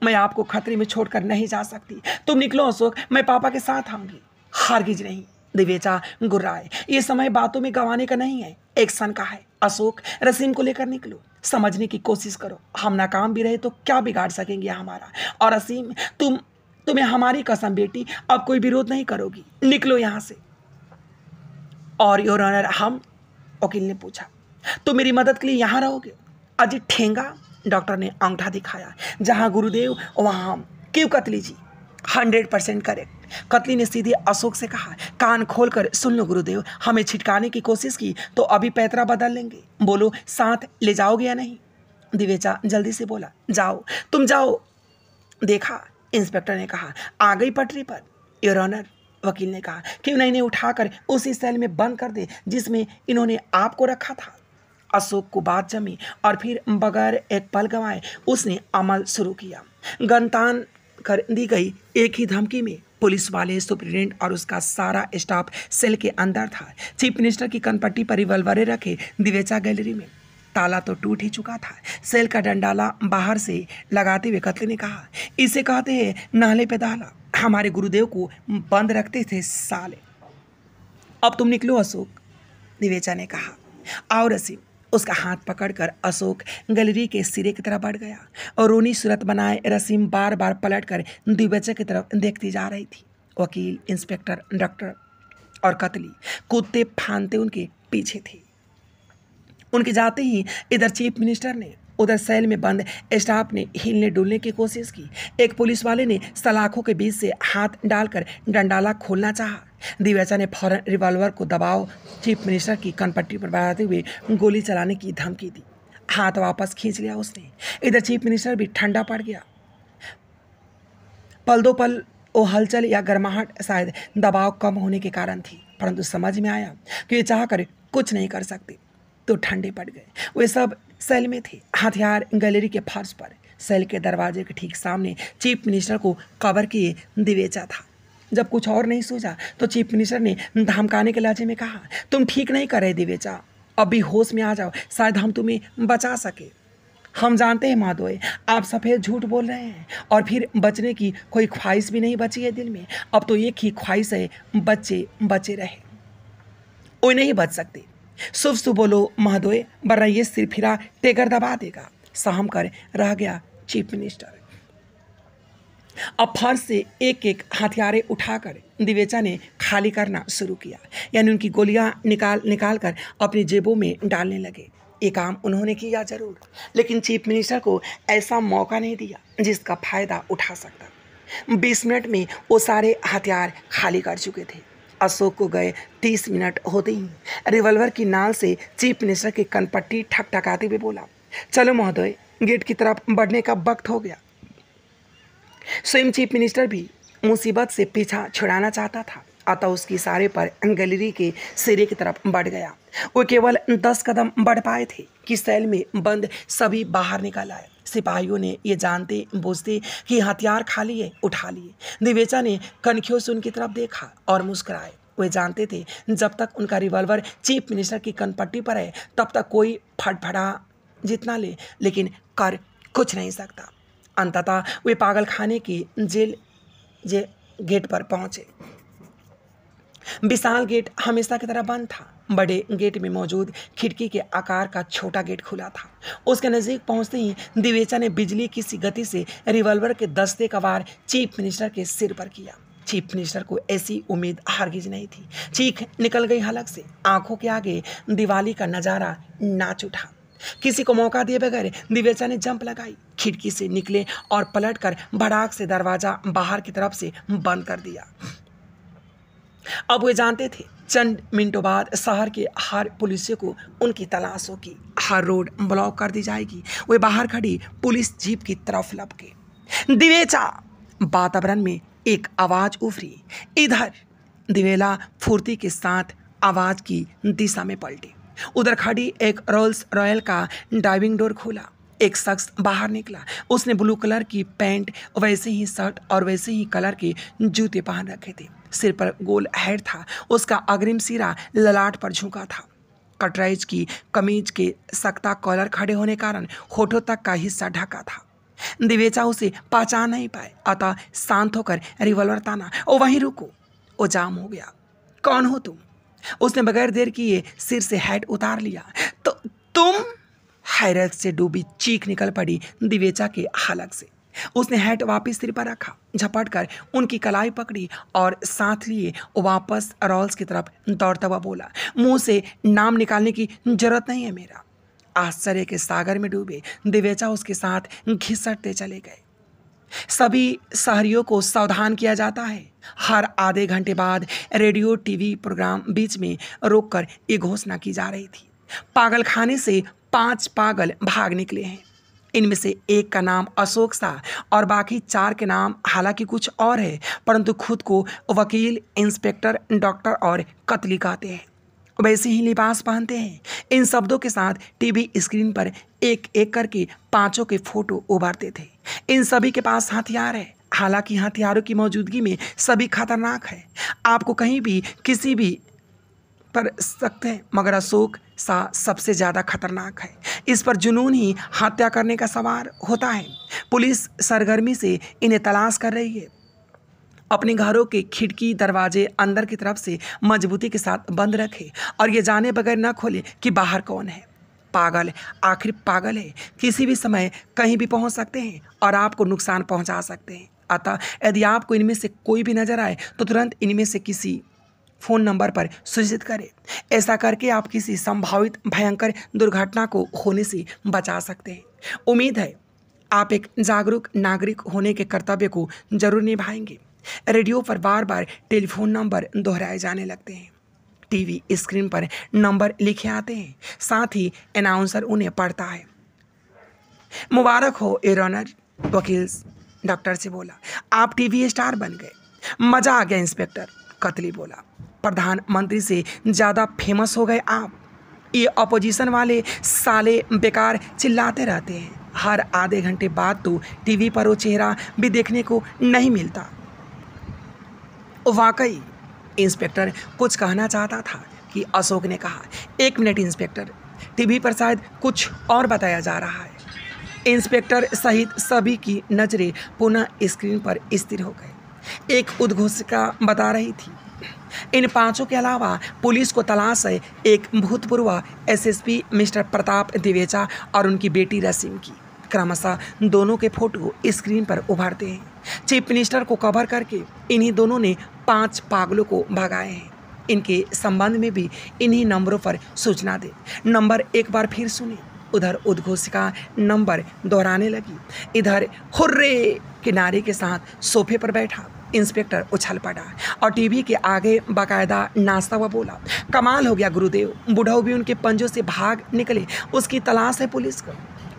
मैं आपको खतरे में छोड़कर नहीं जा सकती तुम निकलो अशोक मैं पापा के साथ आऊँगी हारगिज नहीं दिवेचा गुर्राए ये समय बातों में गंवाने का नहीं है एक सन का है अशोक रसीम को लेकर निकलो समझने की कोशिश करो हम नाकाम भी रहे तो क्या बिगाड़ सकेंगे हमारा और असीम तुम तुम्हें हमारी कसम बेटी अब कोई विरोध नहीं करोगी निकलो यहाँ से और योर ऑनर हम वकील ने पूछा तुम मेरी मदद के लिए यहाँ रहोगे अजी ठेंगा डॉक्टर ने अंगूठा दिखाया जहाँ गुरुदेव वहाँ क्यों Katli ji hundred percent correct Katli ने सीधे अशोक से कहा कान खोलकर सुन लो गुरुदेव हमें छिटकाने की कोशिश की तो अभी पैतरा बदल लेंगे बोलो साथ ले जाओगे या नहीं दिवेचा जल्दी से बोला जाओ तुम जाओ देखा इंस्पेक्टर ने कहा आ गई पटरी पर योर ऑनर वकील ने कहा क्यों नहीं इन्हें उठाकर उसी सेल में बंद कर दे जिसमें इन्होंने आपको रखा था अशोक को बात जमी और फिर बगैर एक पल गंवाए उसने अमल शुरू किया गंतान कर दी गई एक ही धमकी में पुलिस वाले सुप्रिंटेंडेंट और उसका सारा स्टाफ सेल के अंदर था चीफ मिनिस्टर की कनपट्टी पर रिवॉल्वरें रखे दिवेचा गैलरी में ताला तो टूट ही चुका था सेल का डंडाला बाहर से लगाते हुए कत्ल ने कहा इसे कहते हैं नाले पे डाला हमारे गुरुदेव को बंद रखते थे साले अब तुम निकलो अशोक दिवेचा ने कहा आओ रसीम उसका हाथ पकड़कर अशोक गैलरी के सिरे की तरफ बढ़ गया और रोनी सूरत बनाए रसीम बार बार पलट कर दिग्विजय की तरफ देखती जा रही थी वकील इंस्पेक्टर डॉक्टर और कतली कूदते फानते उनके पीछे थे उनके जाते ही इधर चीफ मिनिस्टर ने उधर सेल में बंद स्टाफ ने हिलने डुलने की कोशिश की एक पुलिस वाले ने सलाखों के बीच से हाथ डालकर डंडाला खोलना चाहा दिव्याचा ने फौरन रिवॉल्वर को दबाव चीफ मिनिस्टर की कनपट्टी पर बढ़ाते हुए गोली चलाने की धमकी दी हाथ वापस खींच लिया उसने इधर चीफ मिनिस्टर भी ठंडा पड़ गया पल दो पल वो हलचल या गर्माहट शायद दबाव कम होने के कारण थी परंतु समझ में आया कि ये चाहकर कुछ नहीं कर सकते तो ठंडे पड़ गए वे सब सेल में थे हथियार गैलरी के फर्श पर सेल के दरवाजे के ठीक सामने चीफ मिनिस्टर को कवर किए दिवेचा था जब कुछ और नहीं सूझा तो चीफ मिनिस्टर ने धमकाने के लाजे में कहा तुम ठीक नहीं कर रहे दिवेचा अब भी होश में आ जाओ शायद हम तुम्हें बचा सके हम जानते हैं माधोए आप सफ़ेद झूठ बोल रहे हैं और फिर बचने की कोई ख्वाहिश भी नहीं बची है दिल में अब तो एक ही ख्वाहिश है बच्चे बचे रहे वो नहीं बच सकते सुबह सुबह बोलो महादोए वरना ये सिर फिरा टेगर दबा देगा साहम कर रह गया चीफ मिनिस्टर अब से एक एक हथियारे उठाकर दिवेचा ने खाली करना शुरू किया यानी उनकी गोलियां निकाल निकाल कर अपनी जेबों में डालने लगे ये काम उन्होंने किया जरूर लेकिन चीफ मिनिस्टर को ऐसा मौका नहीं दिया जिसका फायदा उठा सकता बीस मिनट में वो सारे हथियार खाली कर चुके थे अशोक को गए तीस मिनट होते ही रिवॉल्वर की नाल से चीफ मिनिस्टर की कनपट्टी ठकठकाते हुए बोला चलो महोदय गेट की तरफ बढ़ने का वक्त हो गया स्वयं चीफ मिनिस्टर भी मुसीबत से पीछा छुड़ाना चाहता था आता उसकी सारे पर गैलरी के सिरे की तरफ बढ़ गया वो केवल दस कदम बढ़ पाए थे कि सेल में बंद सभी बाहर निकल आए सिपाहियों ने ये जानते बूझते कि हथियार खा लिए उठा लिए दिवेचा ने कनखियों से उनकी तरफ देखा और मुस्कुराए वे जानते थे जब तक उनका रिवॉल्वर चीफ मिनिस्टर की कनपट्टी पर है तब तक कोई फटफड़ा जितना ले लेकिन कर कुछ नहीं सकता अंततः वे पागलखाने की जेल जे गेट पर पहुंचे विशाल गेट हमेशा की तरह बंद था बड़े गेट में मौजूद खिड़की के आकार का छोटा गेट खुला था उसके नज़दीक पहुंचते ही दिवेचा ने बिजली की सी गति से रिवॉल्वर के दस्ते का वार चीफ मिनिस्टर के सिर पर किया चीफ मिनिस्टर को ऐसी उम्मीद हारगिज नहीं थी चीख निकल गई हलक से आंखों के आगे दिवाली का नज़ारा नाच उठा किसी को मौका दिए बगैर दिवेचा ने जंप लगाई खिड़की से निकले और पलटकर कर से दरवाज़ा बाहर की तरफ से बंद कर दिया अब वे जानते थे चंद मिनटों बाद शहर के हर पुलिस को उनकी तलाश होगी हर रोड ब्लॉक कर दी जाएगी वे बाहर खड़ी पुलिस जीप की तरफ लपके दिवेचा वातावरण में एक आवाज़ उभरी इधर दिवेला फुर्ती के साथ आवाज़ की दिशा में पलटी उधर खड़ी एक रोल्स रॉयल का ड्राइविंग डोर खोला एक शख्स बाहर निकला उसने ब्लू कलर की पैंट वैसे ही शर्ट और वैसे ही कलर के जूते पहन रखे थे सिर पर गोल हेड था उसका अग्रिम सिरा ललाट पर झुका था कटराइज की कमीज के सख्ता कॉलर खड़े होने कारण होठों तक का हिस्सा ढका था दिवेचा उसे पहचान नहीं पाए अतः शांत होकर रिवॉल्वर ताना और वहीं रुको वो जाम हो गया कौन हो तुम उसने बगैर देर किए सिर से हेड उतार लिया तो तुम हैरत से डूबी चीख निकल पड़ी दिवेचा के हालक से उसने हैट वापस सिर पर रखा झपट कर उनकी कलाई पकड़ी और साथ लिए वापस रॉल्स की तरफ दौड़ता हुआ बोला मुंह से नाम निकालने की जरूरत नहीं है मेरा आश्चर्य के सागर में डूबे दिवेचा उसके साथ घिसटते चले गए सभी शहरियों को सावधान किया जाता है हर आधे घंटे बाद रेडियो टीवी प्रोग्राम बीच में रोककर ये घोषणा की जा रही थी पागलखाने से पांच पागल भाग निकले हैं इनमें से एक का नाम अशोक शाह और बाकी चार के नाम हालांकि कुछ और है परंतु खुद को वकील इंस्पेक्टर डॉक्टर और कतली कहते हैं वैसे ही लिबास पहनते हैं इन शब्दों के साथ टीवी स्क्रीन पर एक एक करके पांचों के फोटो उभारते थे इन सभी के पास हथियार है हालांकि हथियारों की मौजूदगी में सभी खतरनाक है आपको कहीं भी किसी भी पर सकते हैं मगर अशोक सा सबसे ज़्यादा खतरनाक है इस पर जुनून ही हत्या करने का सवार होता है पुलिस सरगर्मी से इन्हें तलाश कर रही है अपने घरों के खिड़की दरवाजे अंदर की तरफ से मजबूती के साथ बंद रखे और ये जाने बगैर न खोले कि बाहर कौन है पागल आखिर पागल है किसी भी समय कहीं भी पहुंच सकते हैं और आपको नुकसान पहुंचा सकते हैं अतः यदि आपको इनमें से कोई भी नज़र आए तो तुरंत इनमें से किसी फ़ोन नंबर पर सूचित करें ऐसा करके आप किसी संभावित भयंकर दुर्घटना को होने से बचा सकते हैं उम्मीद है आप एक जागरूक नागरिक होने के कर्तव्य को जरूर निभाएंगे रेडियो पर बार बार टेलीफोन नंबर दोहराए जाने लगते हैं टीवी स्क्रीन पर नंबर लिखे आते हैं साथ ही अनाउंसर उन्हें पढ़ता है मुबारक हो एरनर वकील डॉक्टर से बोला आप टीवी स्टार बन गए मजा आ गया इंस्पेक्टर कतली बोला प्रधानमंत्री से ज़्यादा फेमस हो गए आप ये अपोजिशन वाले साले बेकार चिल्लाते रहते हैं हर आधे घंटे बाद तो टीवी पर वो चेहरा भी देखने को नहीं मिलता वाकई इंस्पेक्टर कुछ कहना चाहता था कि अशोक ने कहा एक मिनट इंस्पेक्टर टीवी पर शायद कुछ और बताया जा रहा है इंस्पेक्टर सहित सभी की नज़रें पुनः स्क्रीन पर स्थिर हो गए एक उद्घोषिका बता रही थी इन पांचों के अलावा पुलिस को तलाश है एक भूतपूर्व एसएसपी मिस्टर प्रताप दिवेचा और उनकी बेटी रसीम की क्रमशः दोनों के फोटो स्क्रीन पर उभरते हैं चीफ मिनिस्टर को कवर करके इन्हीं दोनों ने पांच पागलों को भगाए हैं इनके संबंध में भी इन्हीं नंबरों पर सूचना दे नंबर एक बार फिर सुने उधर उद्घोषिका नंबर दोहराने लगी इधर हुर्रे किनारे के साथ सोफे पर बैठा इंस्पेक्टर उछल पड़ा और टीवी के आगे बाकायदा नाश्ता हुआ बोला कमाल हो गया गुरुदेव बुढ़ऊ भी उनके पंजों से भाग निकले उसकी तलाश है पुलिस को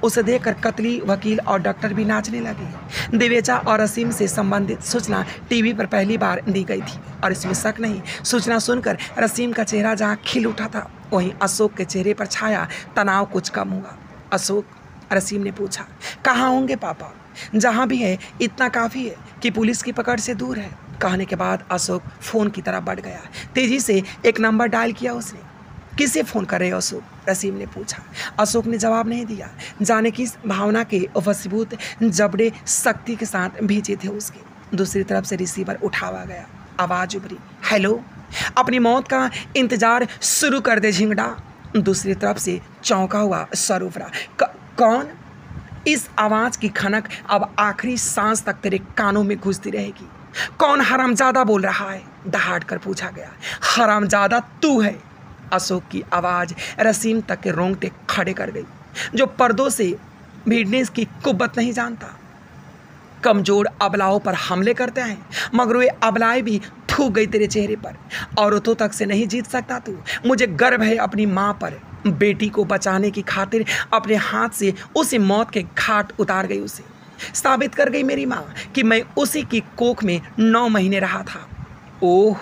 उसे देखकर कतली वकील और डॉक्टर भी नाचने लगे दिवेचा और असीम से संबंधित सूचना टीवी पर पहली बार दी गई थी और इसमें शक नहीं सूचना सुनकर रसीम का चेहरा जहाँ खिल उठा था वहीं अशोक के चेहरे पर छाया तनाव कुछ कम हुआ अशोक रसीम ने पूछा कहाँ होंगे पापा जहाँ भी है इतना काफ़ी है कि पुलिस की पकड़ से दूर है कहने के बाद अशोक फ़ोन की तरफ बढ़ गया तेज़ी से एक नंबर डायल किया उसने किसे फ़ोन कर रहे अशोक रसीम ने पूछा अशोक ने जवाब नहीं दिया जाने की भावना के वसीबूत जबड़े शक्ति के साथ भेजे थे उसके दूसरी तरफ से रिसीवर उठावा गया आवाज़ उभरी हेलो अपनी मौत का इंतज़ार शुरू कर दे झिंगड़ा दूसरी तरफ से चौंका हुआ सरोवरा कौन इस आवाज़ की खनक अब आखिरी सांस तक तेरे कानों में घुसती रहेगी कौन हरामजादा बोल रहा है दहाड़ कर पूछा गया हरामजादा तू है अशोक की आवाज़ रसीम तक के रोंगटे खड़े कर गई जो पर्दों से भिड़ने की कुब्बत नहीं जानता कमजोर अबलाओं पर हमले करते हैं मगर वे अबलाएं भी थूक गई तेरे चेहरे पर औरतों तक से नहीं जीत सकता तू मुझे गर्व है अपनी माँ पर बेटी को बचाने की खातिर अपने हाथ से उसे मौत के घाट उतार गई उसे साबित कर गई मेरी माँ कि मैं उसी की कोख में नौ महीने रहा था ओह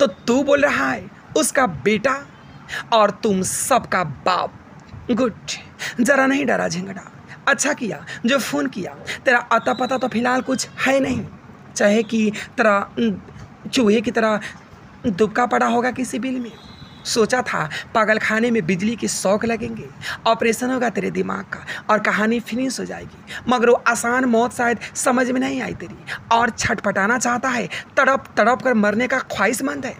तो तू बोल रहा है उसका बेटा और तुम सबका बाप गुड जरा नहीं डरा झिंगड़ा अच्छा किया जो फ़ोन किया तेरा अता पता तो फिलहाल कुछ है नहीं चाहे कि तेरा चूहे की तरह दुबका पड़ा होगा किसी बिल में सोचा था पागल खाने में बिजली के शौक लगेंगे ऑपरेशन होगा तेरे दिमाग का और कहानी फिनिश हो जाएगी मगर वो आसान मौत शायद समझ में नहीं आई तेरी और छटपटाना चाहता है तड़प तड़प कर मरने का ख्वाहिशमंद है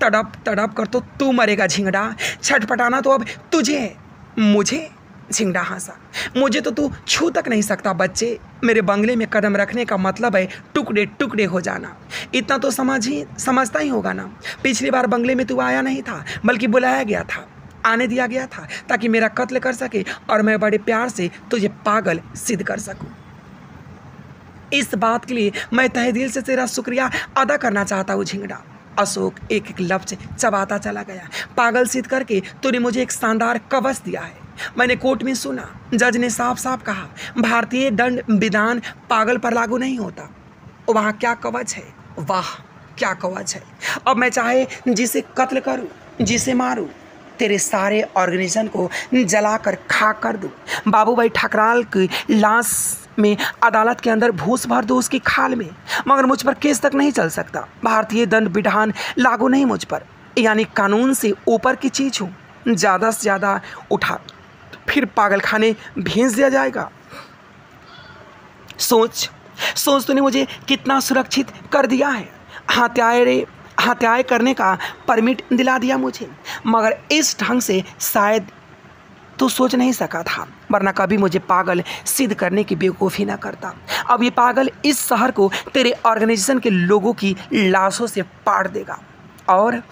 तड़प तड़प कर तो तू मरेगा झिंगड़ा छटपटाना तो अब तुझे है मुझे झिंगड़ा हंसा मुझे तो तू छू तक नहीं सकता बच्चे मेरे बंगले में कदम रखने का मतलब है टुकड़े टुकड़े हो जाना इतना तो समझ ही समझता ही होगा ना पिछली बार बंगले में तू आया नहीं था बल्कि बुलाया गया था आने दिया गया था ताकि मेरा कत्ल कर सके और मैं बड़े प्यार से तुझे पागल सिद्ध कर सकूँ इस बात के लिए मैं तहे दिल से तेरा शुक्रिया अदा करना चाहता हूँ झिंगड़ा अशोक एक एक लफ्ज चबाता चला गया पागल सिद्ध करके तूने मुझे एक शानदार कवच दिया है मैंने कोर्ट में सुना जज ने साफ साफ कहा भारतीय दंड विधान पागल पर लागू नहीं होता वहाँ क्या कवच है वाह क्या कवच है अब मैं चाहे जिसे कत्ल करूँ जिसे मारूँ तेरे सारे ऑर्गेनाइजेशन को जलाकर खा कर दूँ बाबू भाई ठकराल की लाश में अदालत के अंदर भूस भर दो उसकी खाल में मगर मुझ पर केस तक नहीं चल सकता भारतीय दंड विधान लागू नहीं मुझ पर यानी कानून से ऊपर की चीज़ हूँ ज़्यादा से ज़्यादा उठा फिर पागलखाने भेज दिया जाएगा सोच सोच तूने मुझे कितना सुरक्षित कर दिया है हत्याएं हत्याए करने का परमिट दिला दिया मुझे मगर इस ढंग से शायद तो सोच नहीं सका था वरना कभी मुझे पागल सिद्ध करने की बेवकूफ़ी ना करता अब ये पागल इस शहर को तेरे ऑर्गेनाइजेशन के लोगों की लाशों से पाड़ देगा और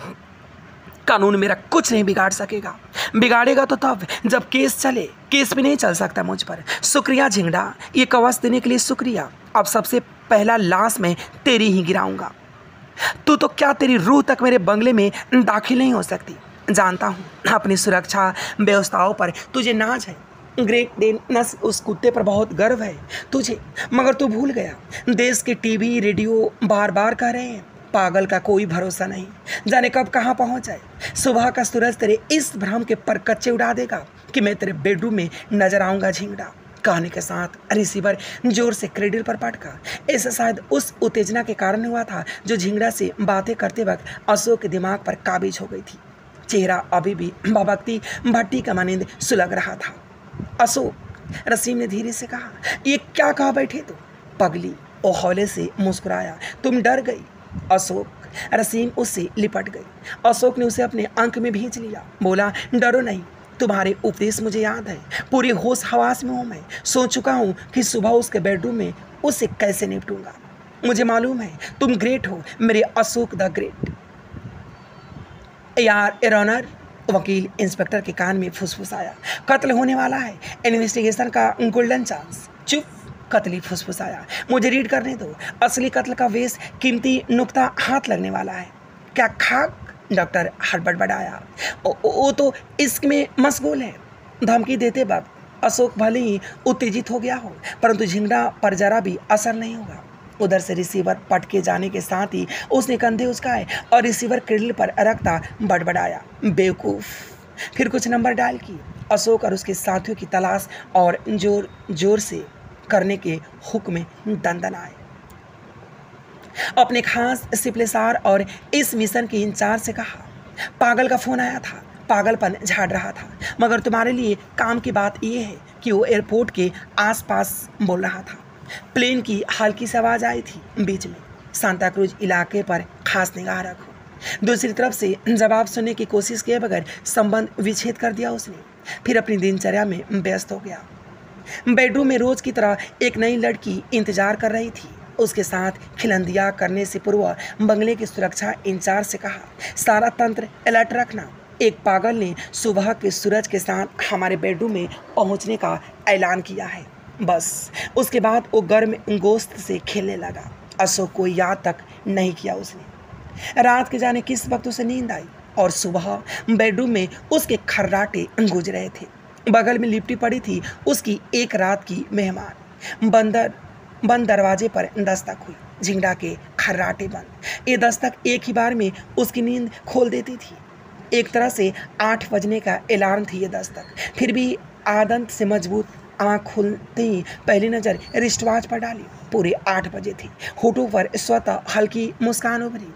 कानून मेरा कुछ नहीं बिगाड़ सकेगा बिगाड़ेगा तो तब जब केस चले केस भी नहीं चल सकता मुझ पर शुक्रिया झिंगड़ा ये कवच देने के लिए शुक्रिया अब सबसे पहला लाश में तेरी ही गिराऊंगा तू तो क्या तेरी रूह तक मेरे बंगले में दाखिल नहीं हो सकती जानता हूँ अपनी सुरक्षा व्यवस्थाओं पर तुझे नाज है ग्रेट डेन नस उस कुत्ते पर बहुत गर्व है तुझे मगर तू भूल गया देश के टीवी रेडियो बार बार कह रहे हैं पागल का कोई भरोसा नहीं जाने कब कहाँ पहुँच जाए सुबह का सूरज तेरे इस भ्रम के परकच्चे उड़ा देगा कि मैं तेरे बेडरूम में नजर आऊँगा झिंगड़ा कहने के साथ रिसीवर जोर से क्रेडिल पर पटका ऐसा शायद उस उत्तेजना के कारण हुआ था जो झिंगड़ा से बातें करते वक्त अशोक के दिमाग पर काबिज हो गई थी चेहरा अभी भी भभक्ति भट्टी का मानिंद सुलग रहा था अशोक रसीम ने धीरे से कहा ये क्या कहा बैठे तो पगली ओहौले हौले से मुस्कुराया तुम डर गई अशोक रसीम उससे लिपट गई अशोक ने उसे अपने अंक में भेज लिया बोला डरो नहीं तुम्हारे उपदेश मुझे याद है पूरे होश हवास में हूँ मैं सोच चुका हूँ कि सुबह उसके बेडरूम में उसे कैसे निपटूंगा मुझे मालूम है तुम ग्रेट हो मेरे अशोक द ग्रेट यार एरोनर वकील इंस्पेक्टर के कान में फुसफुसाया कत्ल होने वाला है इन्वेस्टिगेशन का गोल्डन चांस चुप कतली फुसफुसाया मुझे रीड करने दो असली कत्ल का वेस कीमती नुकता हाथ लगने वाला है क्या खाक डॉक्टर हड़बड़बड़ाया वो तो इसमें मशगोल मशगूल है धमकी देते वक्त अशोक भले ही उत्तेजित हो गया हो परंतु झिंगड़ा पर जरा भी असर नहीं हुआ उधर से रिसीवर पटके जाने के साथ ही उसने कंधे उसकाए और रिसीवर क्रिडल पर रखता बड़बड़ाया बेवकूफ़ फिर कुछ नंबर डायल की अशोक और उसके साथियों की तलाश और जोर जोर से करने के हुक्म आए अपने खास सिपलेसार और इस मिशन के इंचार्ज से कहा पागल का फ़ोन आया था पागलपन झाड़ रहा था मगर तुम्हारे लिए काम की बात यह है कि वो एयरपोर्ट के आसपास बोल रहा था प्लेन की हल्की सी आवाज़ आई थी बीच में सांता क्रूज इलाके पर खास निगाह रखो दूसरी तरफ से जवाब सुनने की कोशिश किए बगैर संबंध विच्छेद कर दिया उसने फिर अपनी दिनचर्या में व्यस्त हो गया बेडरूम में रोज़ की तरह एक नई लड़की इंतजार कर रही थी उसके साथ खिलंदिया करने से पूर्व बंगले के सुरक्षा इंचार्ज से कहा सारा तंत्र अलर्ट रखना एक पागल ने सुबह के सूरज के साथ हमारे बेडरूम में पहुंचने का ऐलान किया है बस उसके बाद वो गर्म गोश्त से खेलने लगा अशोक को याद तक नहीं किया उसने रात के जाने किस वक्त उसे नींद आई और सुबह बेडरूम में उसके खर्राटे गुज रहे थे बगल में लिपटी पड़ी थी उसकी एक रात की मेहमान बंदर बंद दरवाजे पर दस्तक हुई झिंगड़ा के खर्राटे बंद ये दस्तक एक ही बार में उसकी नींद खोल देती थी एक तरह से आठ बजने का अलार्म थी ये दस्तक फिर भी आदंत से मजबूत आँख खुलते ही पहली नज़र रिश्तवाज पर डाली पूरे आठ बजे थी होटों पर स्वतः हल्की मुस्कान उभरी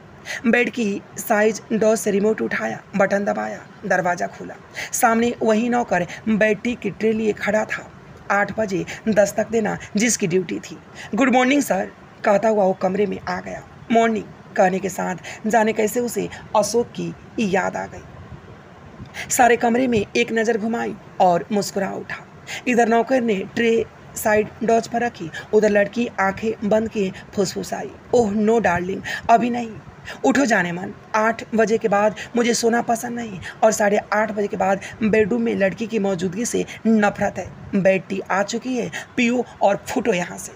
बेड की साइज डॉ से रिमोट उठाया बटन दबाया दरवाज़ा खोला सामने वही नौकर बैठी की ट्रे लिए खड़ा था आठ बजे दस्तक देना जिसकी ड्यूटी थी गुड मॉर्निंग सर कहता हुआ वो कमरे में आ गया मॉर्निंग कहने के साथ जाने कैसे उसे अशोक की याद आ गई सारे कमरे में एक नज़र घुमाई और मुस्कुरा उठा इधर नौकर ने ट्रे साइड डॉज पर रखी उधर लड़की आंखें बंद किए फुसफुसाई ओह नो डार्लिंग अभी नहीं उठो जाने मन आठ बजे के बाद मुझे सोना पसंद नहीं और साढ़े आठ बजे के बाद बेडरूम में लड़की की मौजूदगी से नफरत है बैटी आ चुकी है पियो और फूटो यहाँ से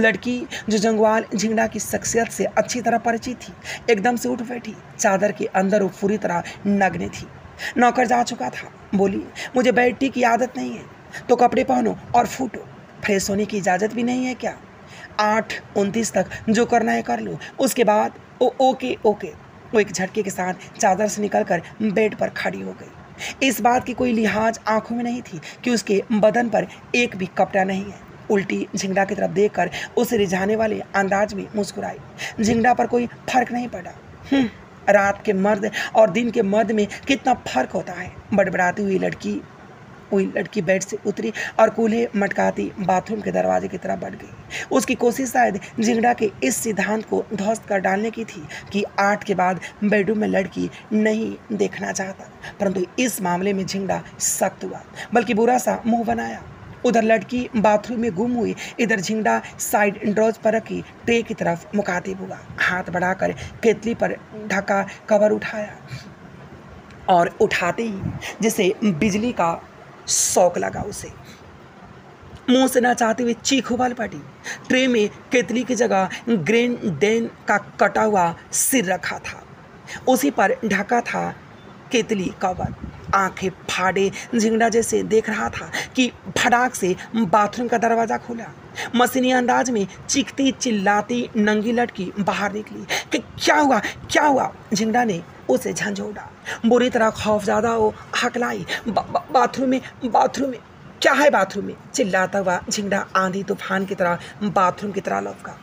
लड़की जो जंगवाल झिंगड़ा की शख्सियत से अच्छी तरह परिचित थी एकदम से उठ बैठी चादर के अंदर वो पूरी तरह नग्न थी नौकर जा चुका था बोली मुझे बैटी की आदत नहीं है तो कपड़े पहनो और फूटो फ्रेश होने की इजाज़त भी नहीं है क्या आठ उनतीस तक जो करना है कर लो उसके बाद ओ ओके ओके वो एक झटके के साथ चादर से निकलकर बेड पर खड़ी हो गई इस बात की कोई लिहाज आंखों में नहीं थी कि उसके बदन पर एक भी कपड़ा नहीं है उल्टी झिंगड़ा की तरफ देखकर उसे रिझाने वाले अंदाज में मुस्कुराई झिंगड़ा पर कोई फर्क नहीं पड़ा हम्म, रात के मर्द और दिन के मर्द में कितना फर्क होता है बड़बड़ाती हुई लड़की हुई लड़की बेड से उतरी और कूल्हे मटकाती बाथरूम के दरवाजे की तरफ बढ़ गई उसकी कोशिश शायद जिंगड़ा के इस सिद्धांत को ध्वस्त कर डालने की थी कि आठ के बाद बेडरूम में लड़की नहीं देखना चाहता परंतु इस मामले में झिंगड़ा सख्त हुआ बल्कि बुरा सा मुंह बनाया उधर लड़की बाथरूम में गुम हुई इधर झिंगड़ा साइड ड्रॉज पर रखी ट्रे की तरफ मुकातिब हुआ हाथ बढ़ाकर केतली पर ढका कवर उठाया और उठाते ही जिसे बिजली का शौक लगा उसे मुंह से ना चाहते हुए चीख उबाल पाटी ट्रे में केतली की जगह ग्रेन डेन का कटा हुआ सिर रखा था उसी पर ढका था केतली कवर आंखें फाड़े झिंगड़ा जैसे देख रहा था कि फटाक से बाथरूम का दरवाज़ा खोला मशीनी अंदाज में चीखती चिल्लाती नंगी लटकी बाहर निकली कि क्या हुआ क्या हुआ झिंगड़ा ने उसे झंझोड़ा बुरी तरह खौफ ज़्यादा हो हकलाई बाथरूम में बाथरूम में क्या है बाथरूम में चिल्लाता हुआ झिंगड़ा आंधी तूफान की तरह बाथरूम की तरह लौटका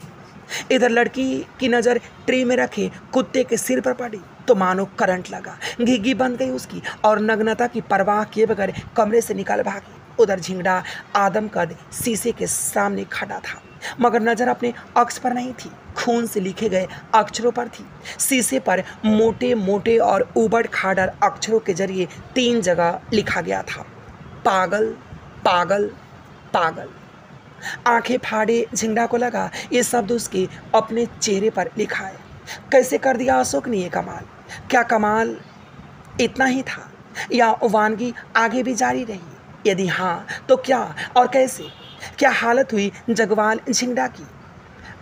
इधर लड़की की नज़र ट्रे में रखे कुत्ते के सिर पर पड़ी तो मानो करंट लगा घिघी बंद गई उसकी और नग्नता की परवाह किए बगैर कमरे से निकल भागी उधर झिंगड़ा आदम कद शीशे के सामने खड़ा था मगर नज़र अपने अक्ष पर नहीं थी खून से लिखे गए अक्षरों पर थी शीशे पर मोटे मोटे और उबड़ खाडर अक्षरों के जरिए तीन जगह लिखा गया था पागल पागल पागल आंखें फाड़े झिंगा को लगा ये शब्द उसके अपने चेहरे पर लिखा है कैसे कर दिया अशोक ने ये कमाल क्या कमाल इतना ही था या वानगी आगे भी जारी रही यदि हाँ तो क्या और कैसे क्या हालत हुई जगवान झिंगडा की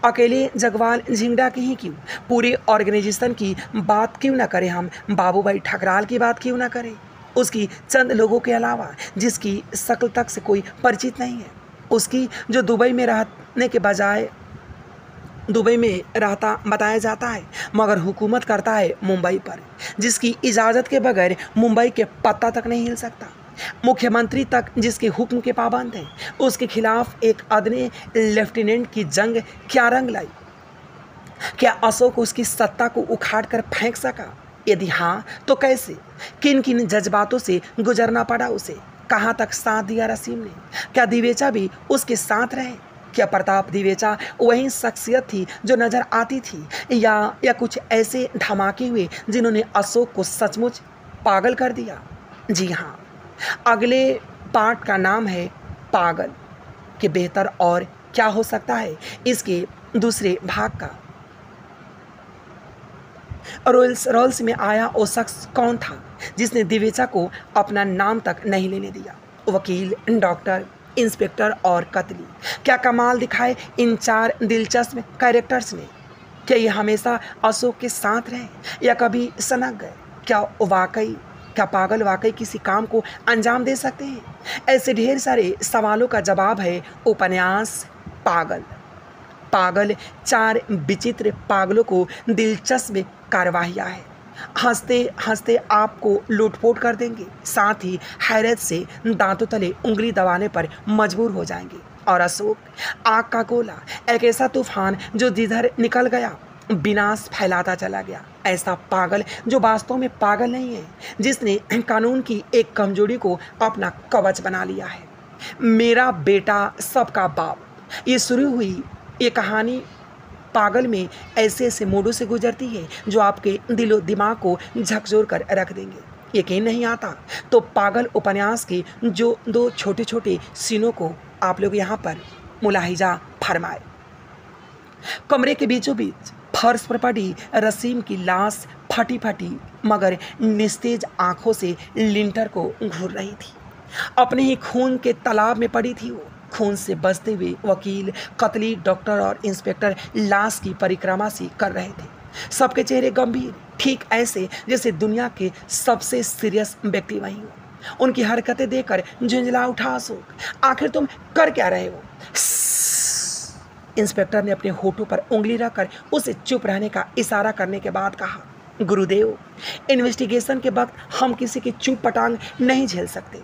अकेले जगवान झिंगडा की ही क्यों पूरे ऑर्गेनाइजेशन की बात क्यों ना करें हम बाबू भाई ठकराल की बात क्यों ना करें उसकी चंद लोगों के अलावा जिसकी शक्ल तक से कोई परिचित नहीं है उसकी जो दुबई में रहने के बजाय दुबई में रहता बताया जाता है मगर हुकूमत करता है मुंबई पर जिसकी इजाज़त के बगैर मुंबई के पत्ता तक नहीं हिल सकता मुख्यमंत्री तक जिसके हुक्म के पाबंद हैं उसके खिलाफ एक अदने लेफ्टिनेंट की जंग क्या रंग लाई क्या अशोक उसकी सत्ता को उखाड़ कर फेंक सका यदि हाँ तो कैसे किन किन जज्बातों से गुजरना पड़ा उसे कहाँ तक साथ दिया रसीम ने क्या दिवेचा भी उसके साथ रहे क्या प्रताप दिवेचा वही शख्सियत थी जो नज़र आती थी या या कुछ ऐसे धमाके हुए जिन्होंने अशोक को सचमुच पागल कर दिया जी हाँ अगले पार्ट का नाम है पागल के बेहतर और क्या हो सकता है इसके दूसरे भाग का रोल्स रोल्स में आया वो शख्स कौन था जिसने दिवेचा को अपना नाम तक नहीं लेने दिया वकील डॉक्टर इंस्पेक्टर और कतली क्या कमाल दिखाए इन चार दिलचस्प कैरेक्टर्स ने क्या ये हमेशा अशोक के साथ रहे या कभी सनक गए क्या वाकई क्या पागल वाकई किसी काम को अंजाम दे सकते हैं ऐसे ढेर सारे सवालों का जवाब है उपन्यास पागल पागल चार विचित्र पागलों को दिलचस्प कार्रवाइयाँ है हंसते हंसते आपको लूटपोट कर देंगे साथ ही हैरत से दांतों तले उंगली दबाने पर मजबूर हो जाएंगे और अशोक आग का गोला एक ऐसा तूफान जो जिधर निकल गया विनाश फैलाता चला गया ऐसा पागल जो वास्तव में पागल नहीं है जिसने कानून की एक कमजोरी को अपना कवच बना लिया है मेरा बेटा सबका बाप ये शुरू हुई ये कहानी पागल में ऐसे ऐसे मोडों से गुजरती है जो आपके दिलो दिमाग को झकझोर कर रख देंगे यकीन नहीं आता तो पागल उपन्यास के जो दो छोटे छोटे सीनों को आप लोग यहाँ पर मुलाहिजा फरमाए कमरे के बीचों बीच फर्श पर पड़ी रसीम की लाश फटी फटी मगर निस्तेज आंखों से लिंटर को घूर रही थी अपने ही खून के तालाब में पड़ी थी वो खून से बचते हुए वकील कतली डॉक्टर और इंस्पेक्टर लाश की परिक्रमा से कर रहे थे सबके चेहरे गंभीर ठीक ऐसे जैसे दुनिया के सबसे सीरियस व्यक्ति वहीं हो उनकी हरकतें देखकर झुंझला उठा अशोक आखिर तुम कर क्या रहे हो इंस्पेक्टर ने अपने होठों पर उंगली रखकर उसे चुप रहने का इशारा करने के बाद कहा गुरुदेव इन्वेस्टिगेशन के वक्त हम किसी की चुप पटांग नहीं झेल सकते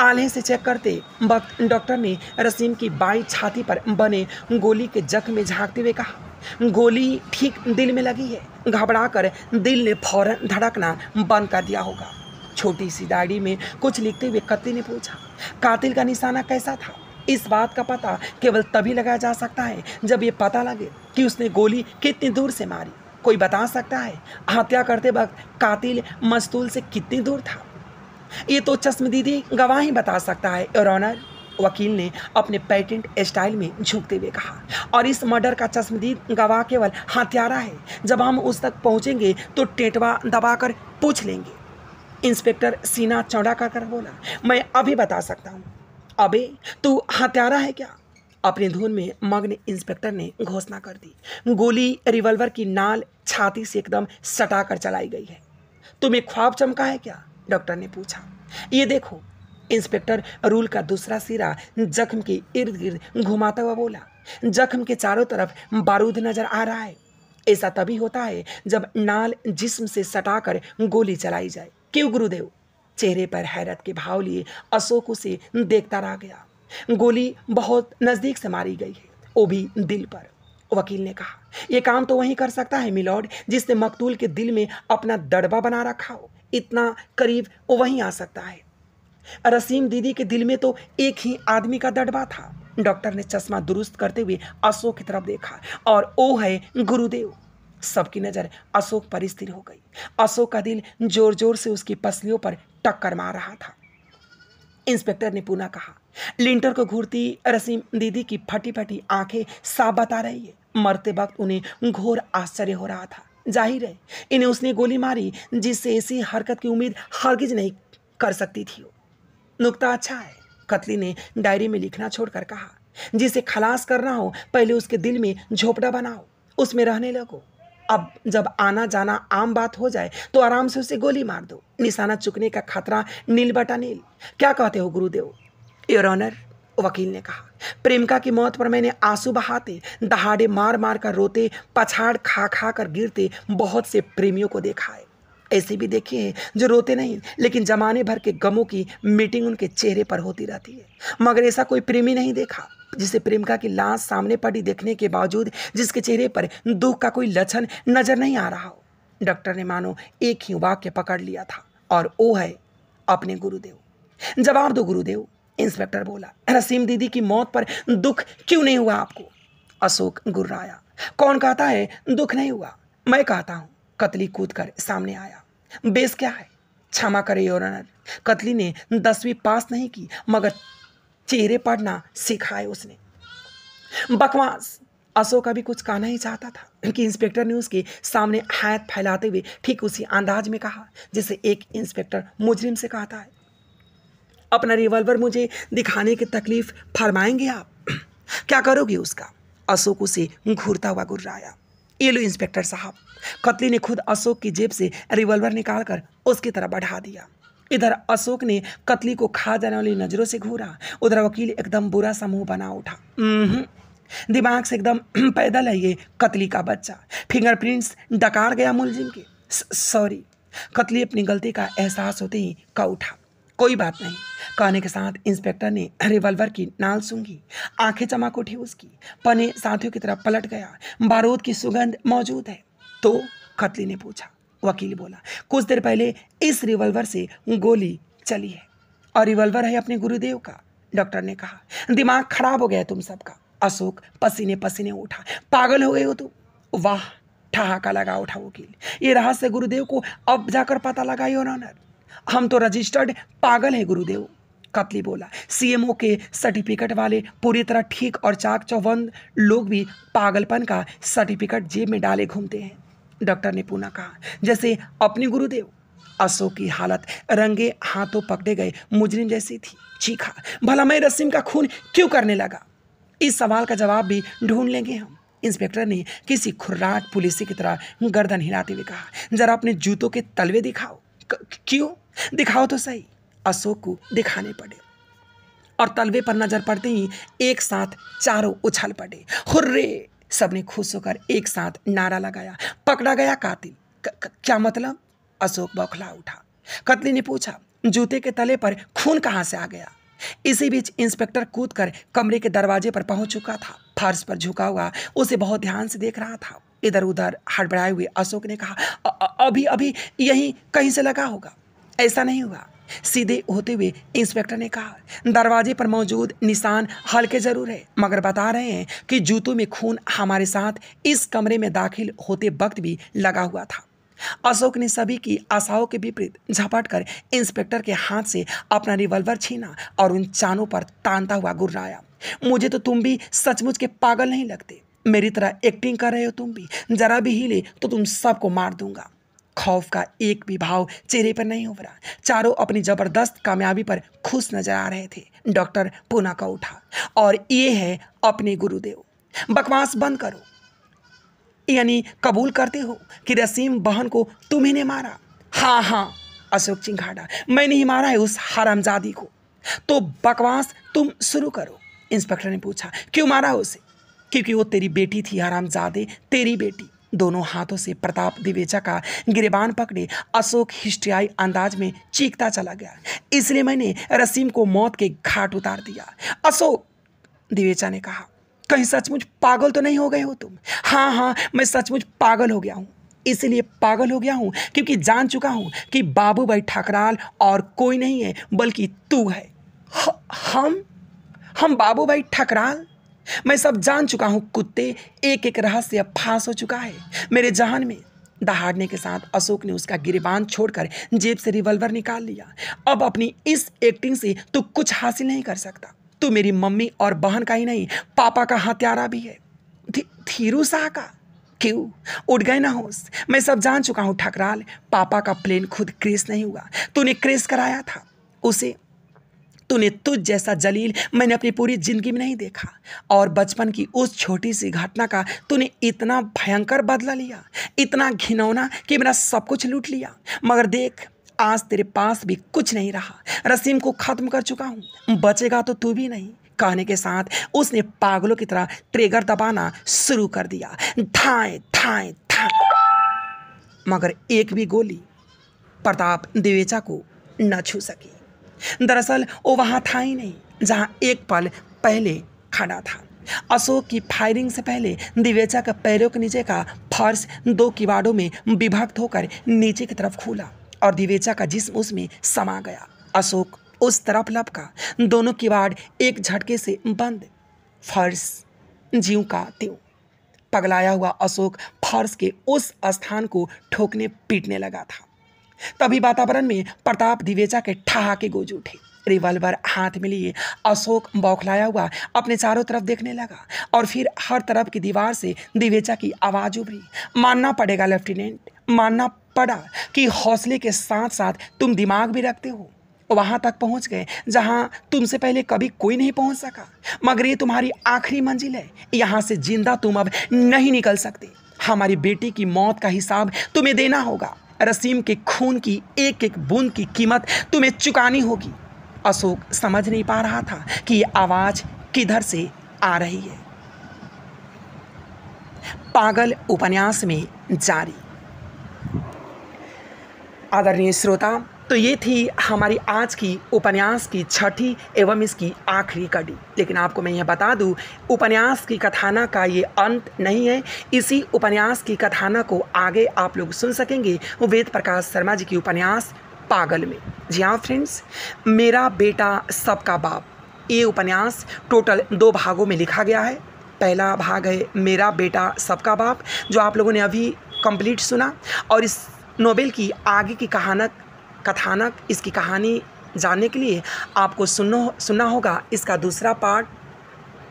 आले से चेक करते वक्त डॉक्टर ने रसीम की बाई छाती पर बने गोली के जख में झांकते हुए कहा गोली ठीक दिल में लगी है घबराकर दिल ने फौरन धड़कना बंद कर दिया होगा छोटी सी दाढ़ी में कुछ लिखते हुए कत्ती ने पूछा कातिल का निशाना कैसा था इस बात का पता केवल तभी लगाया जा सकता है जब ये पता लगे कि उसने गोली कितनी दूर से मारी कोई बता सकता है हत्या करते वक्त कातिल मस्तूल से कितनी दूर था ये तो चश्मदीदी गवाह ही बता सकता है योर ऑनर वकील ने अपने पेटेंट स्टाइल में झुकते हुए कहा और इस मर्डर का चश्मदीद गवाह केवल हथियारा है जब हम उस तक पहुंचेंगे तो टेटवा दबाकर पूछ लेंगे इंस्पेक्टर सीना चौड़ा कर, कर बोला मैं अभी बता सकता हूँ अबे तू तो हत्यारा है क्या अपने धुन में मग्न इंस्पेक्टर ने घोषणा कर दी गोली रिवॉल्वर की नाल छाती से एकदम सटाकर चलाई गई है तुम्हें ख्वाब चमका है क्या डॉक्टर ने पूछा ये देखो इंस्पेक्टर रूल का दूसरा सिरा जख्म के इर्द गिर्द घुमाता हुआ बोला जख्म के चारों तरफ बारूद नजर आ रहा है ऐसा तभी होता है जब नाल जिस्म से सटाकर गोली चलाई जाए क्यों गुरुदेव चेहरे पर हैरत के भाव लिए अशोक उसे देखता रह गया गोली बहुत नज़दीक से मारी गई है वो भी दिल पर वकील ने कहा यह काम तो वही कर सकता है मिलॉर्ड जिसने मकतूल के दिल में अपना दड़बा बना रखा हो इतना करीब वो वहीं आ सकता है रसीम दीदी के दिल में तो एक ही आदमी का दड़बा था डॉक्टर ने चश्मा दुरुस्त करते हुए अशोक की तरफ देखा और ओ है गुरुदेव सबकी नज़र अशोक पर स्थिर हो गई अशोक का दिल जोर जोर से उसकी पसलियों पर टक्कर मार रहा था इंस्पेक्टर ने पुनः कहा लिंटर को घूरती रसीम दीदी की फटी फटी आंखें साफ बता रही है मरते वक्त उन्हें घोर आश्चर्य हो रहा था जाहिर है इन्हें उसने गोली मारी जिससे ऐसी हरकत की उम्मीद हरगिज नहीं कर सकती थी नुकता अच्छा है कतली ने डायरी में लिखना छोड़कर कहा जिसे खलास करना हो पहले उसके दिल में झोपड़ा बनाओ उसमें रहने लगो अब जब आना जाना आम बात हो जाए तो आराम से उसे गोली मार दो निशाना चुकने का खतरा नील बटा नील क्या कहते हो गुरुदेव योर ऑनर वकील ने कहा प्रेमिका की मौत पर मैंने आंसू बहाते दहाड़े मार मार कर रोते पछाड़ खा खा कर गिरते बहुत से प्रेमियों को देखा है ऐसे भी हैं जो रोते नहीं लेकिन जमाने भर के गमों की मीटिंग उनके चेहरे पर होती रहती है मगर ऐसा कोई प्रेमी नहीं देखा जिसे प्रेमिका की लाश सामने पड़ी देखने के बावजूद जिसके चेहरे पर दुख का कोई लक्षण नजर नहीं आ रहा हो डॉक्टर ने मानो एक ही वाक्य पकड़ लिया था और वो है अपने गुरुदेव जवाब दो गुरुदेव इंस्पेक्टर बोला रसीम दीदी की मौत पर दुख क्यों नहीं हुआ आपको अशोक गुर्राया कौन कहता है दुख नहीं हुआ मैं कहता हूँ कतली कूद कर सामने आया बेस क्या है क्षमा करे योरनर कतली ने दसवीं पास नहीं की मगर चेहरे पढ़ना सिखाए उसने बकवास अशोक अभी कुछ कहना ही चाहता था कि इंस्पेक्टर ने उसके सामने हायत फैलाते हुए ठीक उसी अंदाज में कहा जिसे एक इंस्पेक्टर मुजरिम से कहता है अपना रिवॉल्वर मुझे दिखाने की तकलीफ फरमाएंगे आप [clears throat] क्या करोगे उसका अशोक उसे घूरता हुआ गुर्राया ये लो इंस्पेक्टर साहब कतली ने खुद अशोक की जेब से रिवॉल्वर निकालकर उसकी तरफ बढ़ा दिया इधर अशोक ने कतली को खा जाने वाली नज़रों से घूरा उधर वकील एकदम बुरा समूह बना उठा दिमाग से एकदम [clears throat] पैदल है ये कतली का बच्चा फिंगरप्रिंट्स डकार गया मुलजिम के सॉरी कतली अपनी गलती का एहसास होते ही का उठा कोई बात नहीं कहने के साथ इंस्पेक्टर ने रिवॉल्वर की नाल सूंघी आंखें चमक उठी उसकी पने साथियों की तरफ पलट गया बारूद की सुगंध मौजूद है तो खतली ने पूछा वकील बोला कुछ देर पहले इस रिवॉल्वर से गोली चली है और रिवॉल्वर है अपने गुरुदेव का डॉक्टर ने कहा दिमाग खराब हो गया तुम सबका अशोक पसीने पसीने उठा पागल हो गए हो तुम वाह ठहाका लगा उठा वकील ये रहस्य गुरुदेव को अब जाकर पता लगा योर ऑनर हम तो रजिस्टर्ड पागल हैं गुरुदेव कतली बोला सीएमओ के सर्टिफिकेट वाले पूरी तरह ठीक और चाक चौबंद लोग भी पागलपन का सर्टिफिकेट जेब में डाले घूमते हैं डॉक्टर ने पुनः कहा जैसे अपने गुरुदेव अशोक की हालत रंगे हाथों पकड़े गए मुजरिम जैसी थी चीखा भला मैं रसीम का खून क्यों करने लगा इस सवाल का जवाब भी ढूंढ लेंगे हम इंस्पेक्टर ने किसी खुर्राट पुलिस की तरह गर्दन हिलाते हुए कहा जरा अपने जूतों के तलवे दिखाओ क्यों दिखाओ तो सही अशोक को दिखाने पड़े और तलवे पर नजर पड़ते ही एक साथ चारों उछल पड़े हुर्रे सबने खुश होकर एक साथ नारा लगाया पकड़ा गया कातिल क्या मतलब अशोक बौखला उठा कतली ने पूछा जूते के तले पर खून कहाँ से आ गया इसी बीच इंस्पेक्टर कूद कर कमरे के दरवाजे पर पहुंच चुका था फर्श पर झुका हुआ उसे बहुत ध्यान से देख रहा था इधर उधर हड़बड़ाए हुए अशोक ने कहा अभी अभी यहीं कहीं से लगा होगा ऐसा नहीं हुआ सीधे होते हुए इंस्पेक्टर ने कहा दरवाजे पर मौजूद निशान हल्के जरूर है मगर बता रहे हैं कि जूतों में खून हमारे साथ इस कमरे में दाखिल होते वक्त भी लगा हुआ था अशोक ने सभी की आशाओं के विपरीत झपट कर इंस्पेक्टर के हाथ से अपना रिवॉल्वर छीना और उन चानों पर तानता हुआ गुर्राया मुझे तो तुम भी सचमुच के पागल नहीं लगते मेरी तरह एक्टिंग कर रहे हो तुम भी जरा भी हिले तो तुम सबको मार दूंगा खौफ का एक भी भाव चेहरे पर नहीं उभरा चारों अपनी जबरदस्त कामयाबी पर खुश नजर आ रहे थे डॉक्टर पूना का उठा और ये है अपने गुरुदेव बकवास बंद करो यानी कबूल करते हो कि रसीम बहन को तुम्ही ने मारा हाँ हाँ अशोक चिंघाड़ा मैंने ही मारा है उस हरामजादी को तो बकवास तुम शुरू करो इंस्पेक्टर ने पूछा क्यों मारा उसे क्योंकि वो तेरी बेटी थी आरामजादे तेरी बेटी दोनों हाथों से प्रताप दिवेचा का गिरबान पकड़े अशोक हिस्ट्रियाई अंदाज में चीखता चला गया इसलिए मैंने रसीम को मौत के घाट उतार दिया अशोक दिवेचा ने कहा कहीं सचमुच पागल तो नहीं हो गए हो तुम हाँ हाँ मैं सचमुच पागल हो गया हूँ इसलिए पागल हो गया हूँ क्योंकि जान चुका हूँ कि बाबू भाई ठकराल और कोई नहीं है बल्कि तू है ह, हम हम बाबू भाई ठकराल मैं सब जान चुका हूँ कुत्ते एक एक रहस्य फांस हो चुका है मेरे जहान में दहाड़ने के साथ अशोक ने उसका गिरबान छोड़कर जेब से रिवॉल्वर निकाल लिया अब अपनी इस एक्टिंग से तू कुछ हासिल नहीं कर सकता तू मेरी मम्मी और बहन का ही नहीं पापा का हथियारा भी है थीरू शाह का क्यों उठ गए ना होश मैं सब जान चुका हूँ ठकराल पापा का प्लेन खुद क्रेश नहीं हुआ तूने क्रेश कराया था उसे तूने तुझ जैसा जलील मैंने अपनी पूरी ज़िंदगी में नहीं देखा और बचपन की उस छोटी सी घटना का तूने इतना भयंकर बदला लिया इतना घिनौना कि मेरा सब कुछ लूट लिया मगर देख आज तेरे पास भी कुछ नहीं रहा रसीम को ख़त्म कर चुका हूँ बचेगा तो तू भी नहीं कहने के साथ उसने पागलों की तरह ट्रेगर दबाना शुरू कर दिया धाए धाए धाए मगर एक भी गोली प्रताप दिवेचा को न छू सकी दरअसल वो वहाँ था ही नहीं जहाँ एक पल पहले खड़ा था अशोक की फायरिंग से पहले दिवेचा का पैरों के नीचे का फर्श दो किवाड़ों में विभक्त होकर नीचे की तरफ खुला और दिवेचा का जिस्म उसमें समा गया अशोक उस तरफ लपका दोनों किवाड़ एक झटके से बंद फर्श जीव का त्यों पगलाया हुआ अशोक फर्श के उस स्थान को ठोकने पीटने लगा था तभी वातावरण में प्रताप दिवेचा के ठहाके गोज उठे रिवॉल्वर हाथ में लिए अशोक बौखलाया हुआ अपने चारों तरफ देखने लगा और फिर हर तरफ की दीवार से दिवेचा की आवाज़ उभरी मानना पड़ेगा लेफ्टिनेंट मानना पड़ा कि हौसले के साथ साथ तुम दिमाग भी रखते हो वहाँ तक पहुँच गए जहाँ तुमसे पहले कभी कोई नहीं पहुँच सका मगर ये तुम्हारी आखिरी मंजिल है यहाँ से जिंदा तुम अब नहीं निकल सकते हमारी बेटी की मौत का हिसाब तुम्हें देना होगा रसीम के खून की एक एक बूंद की कीमत तुम्हें चुकानी होगी अशोक समझ नहीं पा रहा था कि ये आवाज़ किधर से आ रही है पागल उपन्यास में जारी आदरणीय श्रोता तो ये थी हमारी आज की उपन्यास की छठी एवं इसकी आखिरी कड़ी लेकिन आपको मैं यह बता दूं उपन्यास की कथाना का ये अंत नहीं है इसी उपन्यास की कथाना को आगे आप लोग सुन सकेंगे वेद प्रकाश शर्मा जी की उपन्यास पागल में जी हाँ फ्रेंड्स मेरा बेटा सबका बाप ये उपन्यास टोटल दो भागों में लिखा गया है पहला भाग है मेरा बेटा सबका बाप जो आप लोगों ने अभी कंप्लीट सुना और इस नोबेल की आगे की कहानक कथानक इसकी कहानी जानने के लिए आपको सुनो सुनना होगा इसका दूसरा पार्ट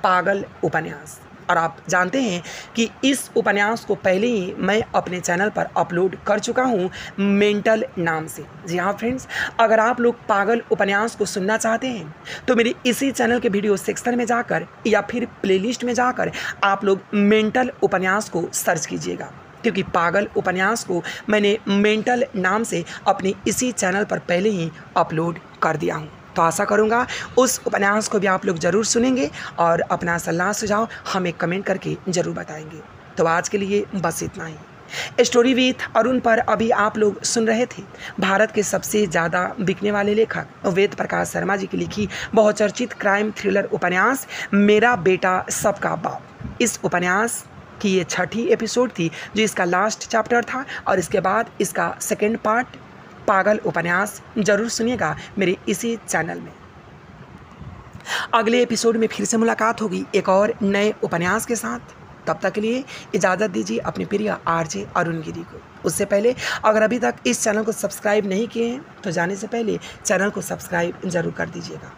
पागल उपन्यास और आप जानते हैं कि इस उपन्यास को पहले ही मैं अपने चैनल पर अपलोड कर चुका हूँ मेंटल नाम से जी हाँ फ्रेंड्स अगर आप लोग पागल उपन्यास को सुनना चाहते हैं तो मेरे इसी चैनल के वीडियो सेक्शन में जाकर या फिर प्लेलिस्ट में जाकर आप लोग मेंटल उपन्यास को सर्च कीजिएगा क्योंकि पागल उपन्यास को मैंने मेंटल नाम से अपने इसी चैनल पर पहले ही अपलोड कर दिया हूँ तो आशा करूँगा उस उपन्यास को भी आप लोग ज़रूर सुनेंगे और अपना सलाह सुझाव हमें कमेंट करके ज़रूर बताएंगे तो आज के लिए बस इतना ही स्टोरी विथ अरुण पर अभी आप लोग सुन रहे थे भारत के सबसे ज़्यादा बिकने वाले लेखक वेद प्रकाश शर्मा जी की लिखी बहुचर्चित क्राइम थ्रिलर उपन्यास मेरा बेटा सबका बाप इस उपन्यास कि ये छठी एपिसोड थी जो इसका लास्ट चैप्टर था और इसके बाद इसका सेकेंड पार्ट पागल उपन्यास जरूर सुनिएगा मेरे इसी चैनल में अगले एपिसोड में फिर से मुलाकात होगी एक और नए उपन्यास के साथ तब तक के लिए इजाज़त दीजिए अपने प्रिय आर जे गिरी को उससे पहले अगर अभी तक इस चैनल को सब्सक्राइब नहीं किए हैं तो जाने से पहले चैनल को सब्सक्राइब ज़रूर कर दीजिएगा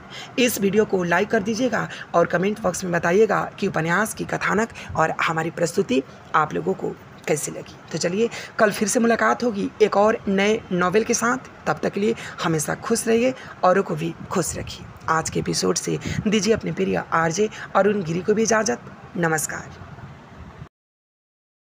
इस वीडियो को लाइक कर दीजिएगा और कमेंट बॉक्स में बताइएगा कि उपन्यास की कथानक और हमारी प्रस्तुति आप लोगों को कैसी लगी तो चलिए कल फिर से मुलाकात होगी एक और नए नॉवल के साथ तब तक के लिए हमेशा खुश रहिए औरों को भी खुश रखिए आज के एपिसोड से दीजिए अपने प्रिय आरजे अरुण गिरी को भी इजाज़त नमस्कार